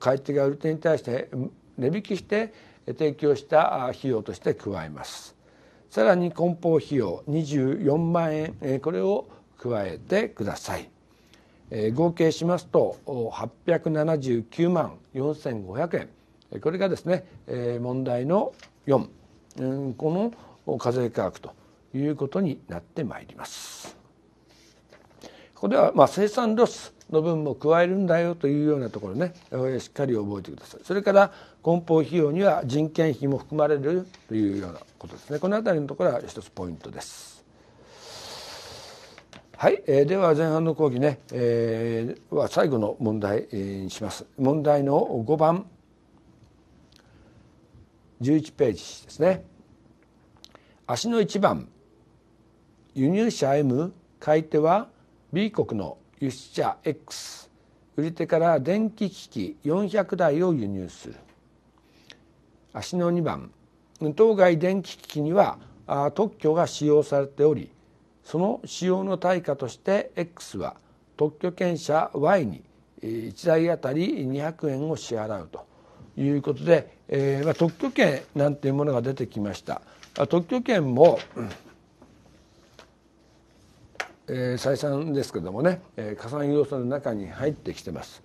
買い手が売り手に対して値引きして提供した費用として加えますさらに梱包費用24万円これを加えてください合計しますと879万4500円これがですね問題の4この課税価格ということになってまいります。ここではまあ生産ロスの分も加えるんだよというようなところねしっかり覚えてくださいそれから梱包費用には人件費も含まれるというようなことですねこの辺りのところは一つポイントですはい、えー、では前半の講義ね、えー、は最後の問題にします問題の5番11ページですね足の1番輸入者 M 買い手は B 国の輸出者 X 売り手から電気機器400台を輸入する足の2番当該電気機器には特許が使用されておりその使用の対価として X は特許権者 Y に1台当たり200円を支払うということで、えーま特許権なんていうものが出てきました。特許権も、うんえー、再三ですけどもね、えー、加算要素の中に入ってきてます、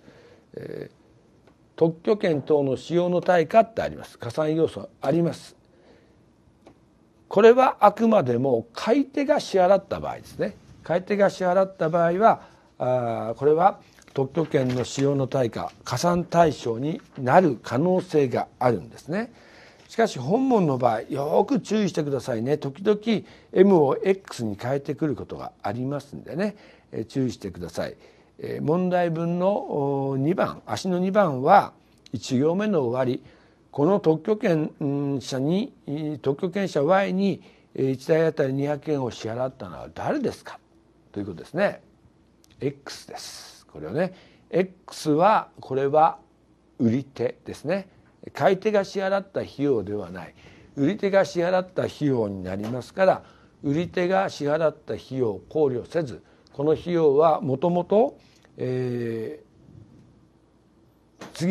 えー、特許権等の使用の対価ってあります加算要素ありますこれはあくまでも買い手が支払った場合ですね買い手が支払った場合はあこれは特許権の使用の対価加算対象になる可能性があるんですね。しかし本文の場合よく注意してくださいね時々 M を X に変えてくることがありますんでね注意してください。問題文の2番足の2番は1行目の終わりこの特許権者に特許権者 Y に1台当たり200円を支払ったのは誰ですかということですね。X ですこれはね X はこれは売り手ですね買い手が支払った費用ではない売り手が支払った費用になりますから売り手が支払った費用を考慮せずこの費用はもともと次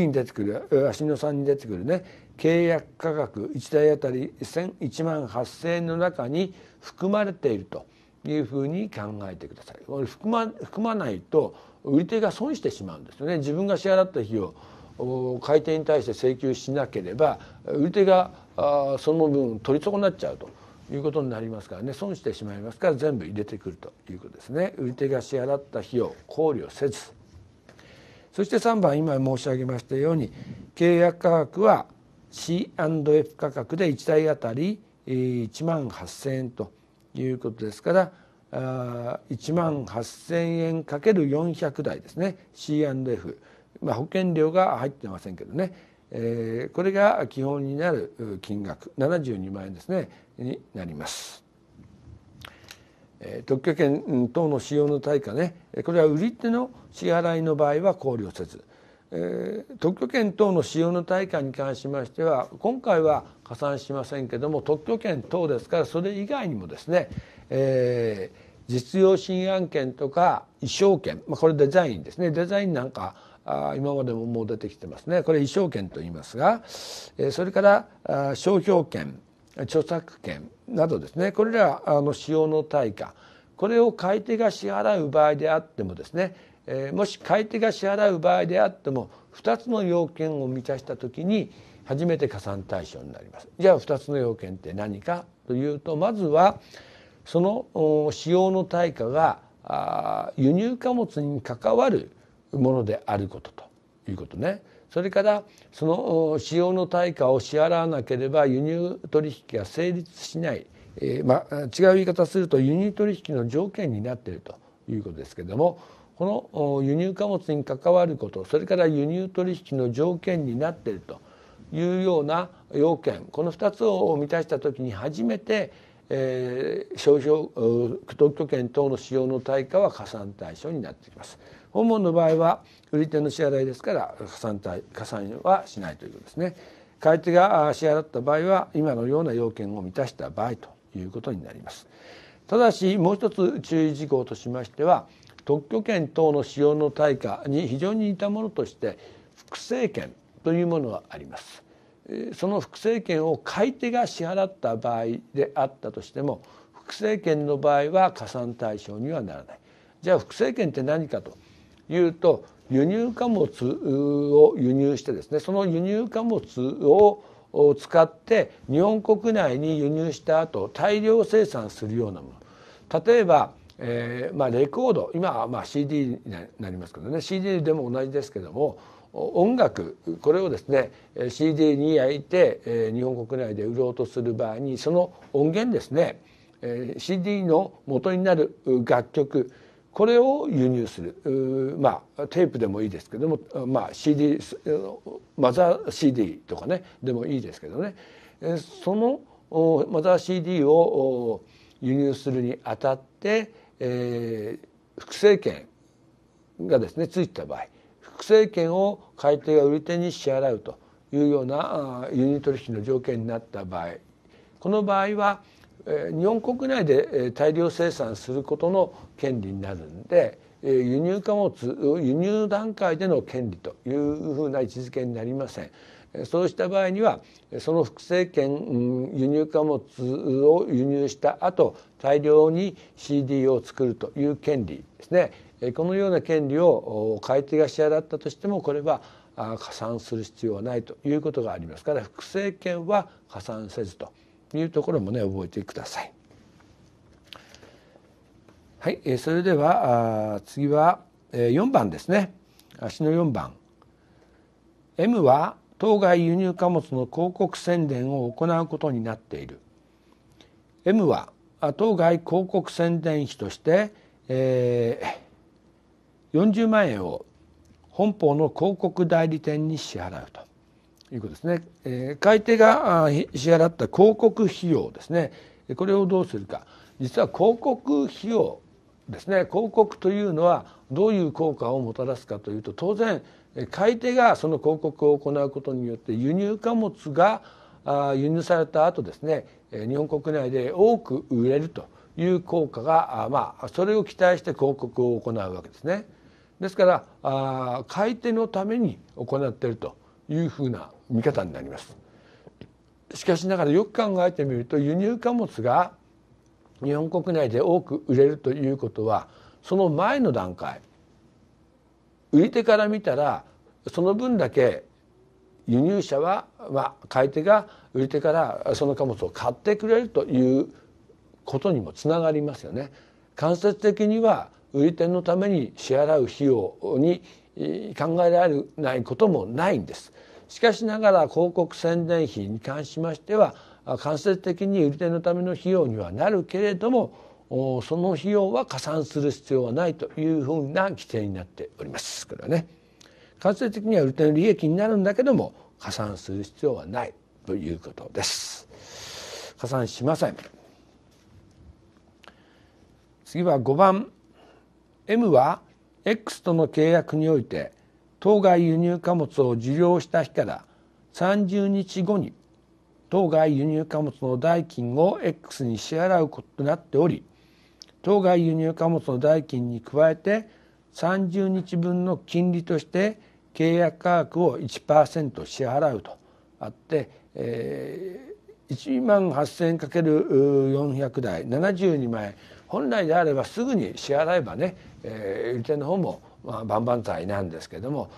に出てくる足野さんに出てくるね契約価格1台当たり1万8,000円の中に含まれているというふうに考えてください。これ含ま含まないと売り手が損してしまうんですよね自分が支払った費用買い手に対して請求しなければ売り手がその分取り損なっちゃうということになりますからね損してしまいますから全部入れてくるということですね売り手が支払った費用考慮せずそして3番今申し上げましたように契約価格は C&F 価格で1台当たり1万8,000円ということですから1万8,000円 ×400 台ですね C&F まあ、保険料が入ってませんけどね、えー、これが基本になる金額72万円ですねになります。え特許権等の使用の対価ねこれは売り手の支払いの場合は考慮せず、えー、特許権等の使用の対価に関しましては今回は加算しませんけども特許権等ですからそれ以外にもですね、えー、実用新案権とか衣装権、まあ、これデザインですねデザインなんか今までももう出てきてますねこれ意匠権と言いますがそれから商標権著作権などですねこれらの使用の対価これを買い手が支払う場合であってもですねもし買い手が支払う場合であっても2つの要件を満たした時に初めて加算対象になりますじゃあ2つの要件って何かというとまずはその使用の対価が輸入貨物に関わるものであることということねそれからその使用の対価を支払わなければ輸入取引が成立しない、えー、まあ、違う言い方すると輸入取引の条件になっているということですけれどもこの輸入貨物に関わることそれから輸入取引の条件になっているというような要件この2つを満たした時に初めて、えー、商標特許権等の使用の対価は加算対象になってきます。本門の場合は売り手の支払いですから加算対加算はしないということですね買い手が支払った場合は今のような要件を満たした場合ということになりますただしもう一つ注意事項としましては特許権等の使用の対価に非常に似たものとして複製権というものがありますその複製権を買い手が支払った場合であったとしても複製権の場合は加算対象にはならないじゃあ複製権って何かというと輸入貨物を輸入してですねその輸入貨物を使って日本国内に輸入した後大量生産するようなもの例えば、えーまあ、レコード今はまあ CD になりますけどね CD でも同じですけども音楽これをですね CD に焼いて、え日本国内で売ろうとする場合にその音源ですね、えー、CD の元になる楽曲これを輸入するまあテープでもいいですけども、まあ、CD マザー CD とかねでもいいですけどねそのマザー CD を輸入するにあたって、えー、複製権がですねついた場合複製権を買い手が売り手に支払うというような輸入取引の条件になった場合この場合は日本国内で大量生産することの権利になるんで輸入貨物輸入段階での権利というふうな位置づけになりません。そうした場合にはその複製権輸入貨物を輸入した後大量に CD を作るという権利ですねこのような権利を買い手が支払ったとしてもこれは加算する必要はないということがありますから複製権は加算せずというところもね覚えてください。はい、えそれでは次は4番ですね足の4番 M は当該輸入貨物の広告宣伝を行うことになっている M は当該広告宣伝費として、えー、40万円を本邦の広告代理店に支払うということですね、えー、買い手が支払った広告費用ですねこれをどうするか実は広告費用ですね広告というのはどういう効果をもたらすかというと当然買い手がその広告を行うことによって輸入貨物が輸入された後ですね日本国内で多く売れるという効果がまあそれを期待して広告を行うわけですね。ですから買い手のために行っているというふうな見方になります。しかしながらよく考えてみると輸入貨物が日本国内で多く売れるということはその前の段階売り手から見たらその分だけ輸入者は、まあ、買い手が売り手からその貨物を買ってくれるということにもつながりますよね。間接的には売り手のために支払う費用に考えられないこともないんです。しかしながら広告宣伝費に関しましては間接的に売り手のための費用にはなるけれどもその費用は加算する必要はないというふうな規定になっておりますこれはね間接的には売り手の利益になるんだけども加算する必要はないということです加算しません次は5番 M は X との契約において当該輸入貨物を受領した日から30日後に当該輸入貨物の代金を X に支払うこととなっており当該輸入貨物の代金に加えて30日分の金利として契約価格を1%支払うとあって、えー、1万 8,000×400 台72枚本来であればすぐに支払えばね、え売り手の方も、まあ、万々歳なんですけども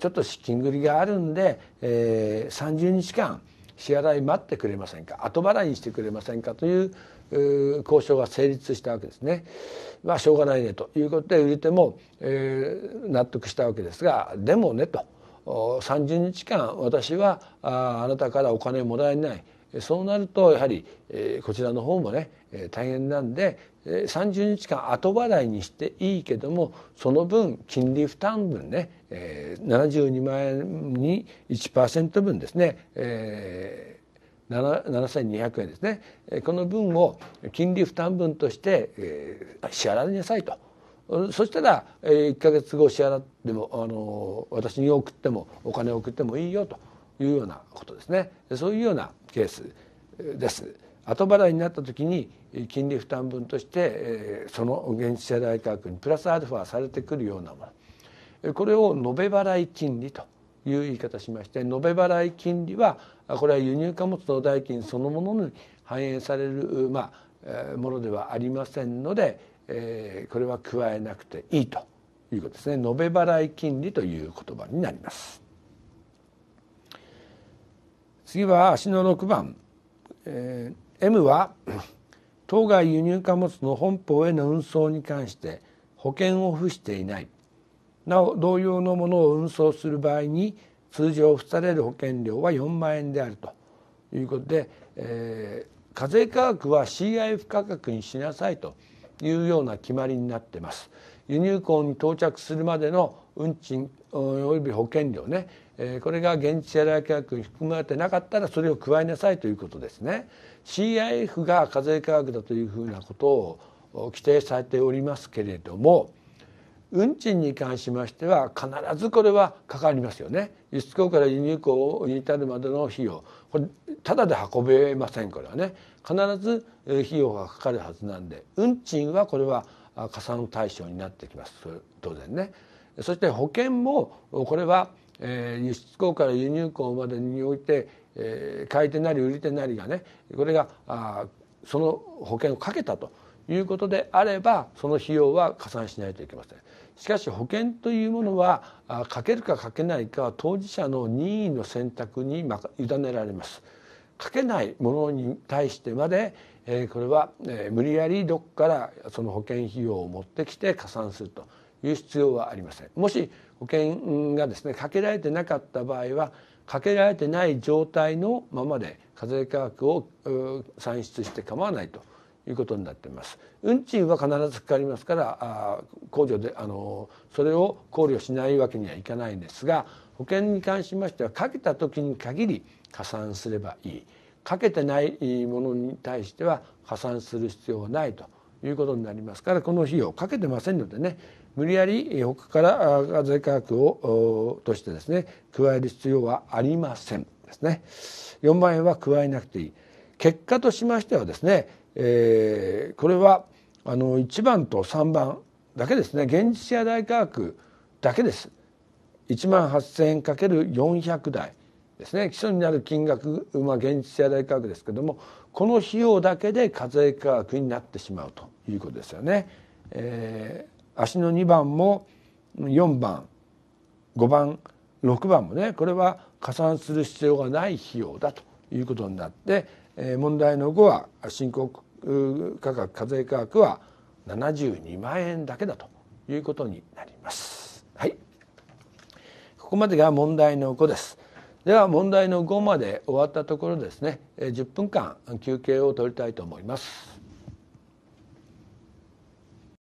ちょっと資金繰りがあるんで、えー、30日間支払い待ってくれませんか後払いにしてくれませんかという交渉が成立したわけですね。まあしょうがないねということで売り手も、えー、納得したわけですがでもねと30日間私はああなたからお金もらえないそうなるとやはり、えー、こちらの方もね大変なんで30日間後払いにしていいけどもその分金利負担分ね72万円に1%分ですね、え7200円ですねこの分を金利負担分として、え支払いなさいとそしたら、え1か月後支払っても、あの私に送ってもお金を送ってもいいよというようなことですねそういうようなケースです。後払いになった時に金利負担分としてその現地世代価格にプラスアルファされてくるようなものこれを延べ払い金利という言い方しまして延べ払い金利はこれは輸入貨物の代金そのものに反映される、まあ、ものではありませんのでこれは加えなくていいということですね延べ払い金利という言葉になります。次は足の6番、えー M は当該輸入貨物の本邦への運送に関して保険を付していないなお同様のものを運送する場合に通常付される保険料は4万円であるということで、えー、課税価格は CIF 価格にしなさいというような決まりになってます。輸入港に到着するまでの運賃および保険料ねこれが現地支払い価格に含まれてなかったらそれを加えなさいということですね。CIF が課税価格だというふうなことを規定されておりますけれども運賃に関しましては必ずこれはかかりますよね輸出港から輸入港に至るまでの費用これただで運べませんこれはね必ず費用がかかるはずなんで運賃はこれは加算対象になってきます当然ねそして保険もこれはえー、輸出港から輸入港までにおいて、えー、買い手なり売り手なりがねこれがあその保険をかけたということであればその費用は加算しないといけません。しかし保険というものはかけるかかけないかは当事者の任意の選択に委ねられます。かけないものに対してまで、えー、これは、えー、無理やりどこからその保険費用を持ってきて加算するという必要はありません。もし保険がですねかけられてなかった場合はかけられてない状態のままで課税価格を算出して構わないということになっています。運賃は必ずかかりますからあ控除であのそれを考慮しないわけにはいかないんですが保険に関しましてはかけた時に限り加算すればいいかけてないものに対しては加算する必要はないということになりますからこの費用かけてませんのでね無理やり他から課税価格をとしてですね加える必要はありませんですね4万円は加えなくていい結果としましてはですね、えー、これはあの1番と3番だけですね現実支払価格だけです1万8,000円る4 0 0台ですね基礎になる金額、まあ、現実支払価格ですけどもこの費用だけで課税価格になってしまうということですよね。えー足の2番も4番5番6番もねこれは加算する必要がない費用だということになって、え問題の5は申告価格課税価格は72万円だけだということになります。はい、ここまでが問題の5です。では問題の5まで終わったところですね10分間休憩を取りたいと思います。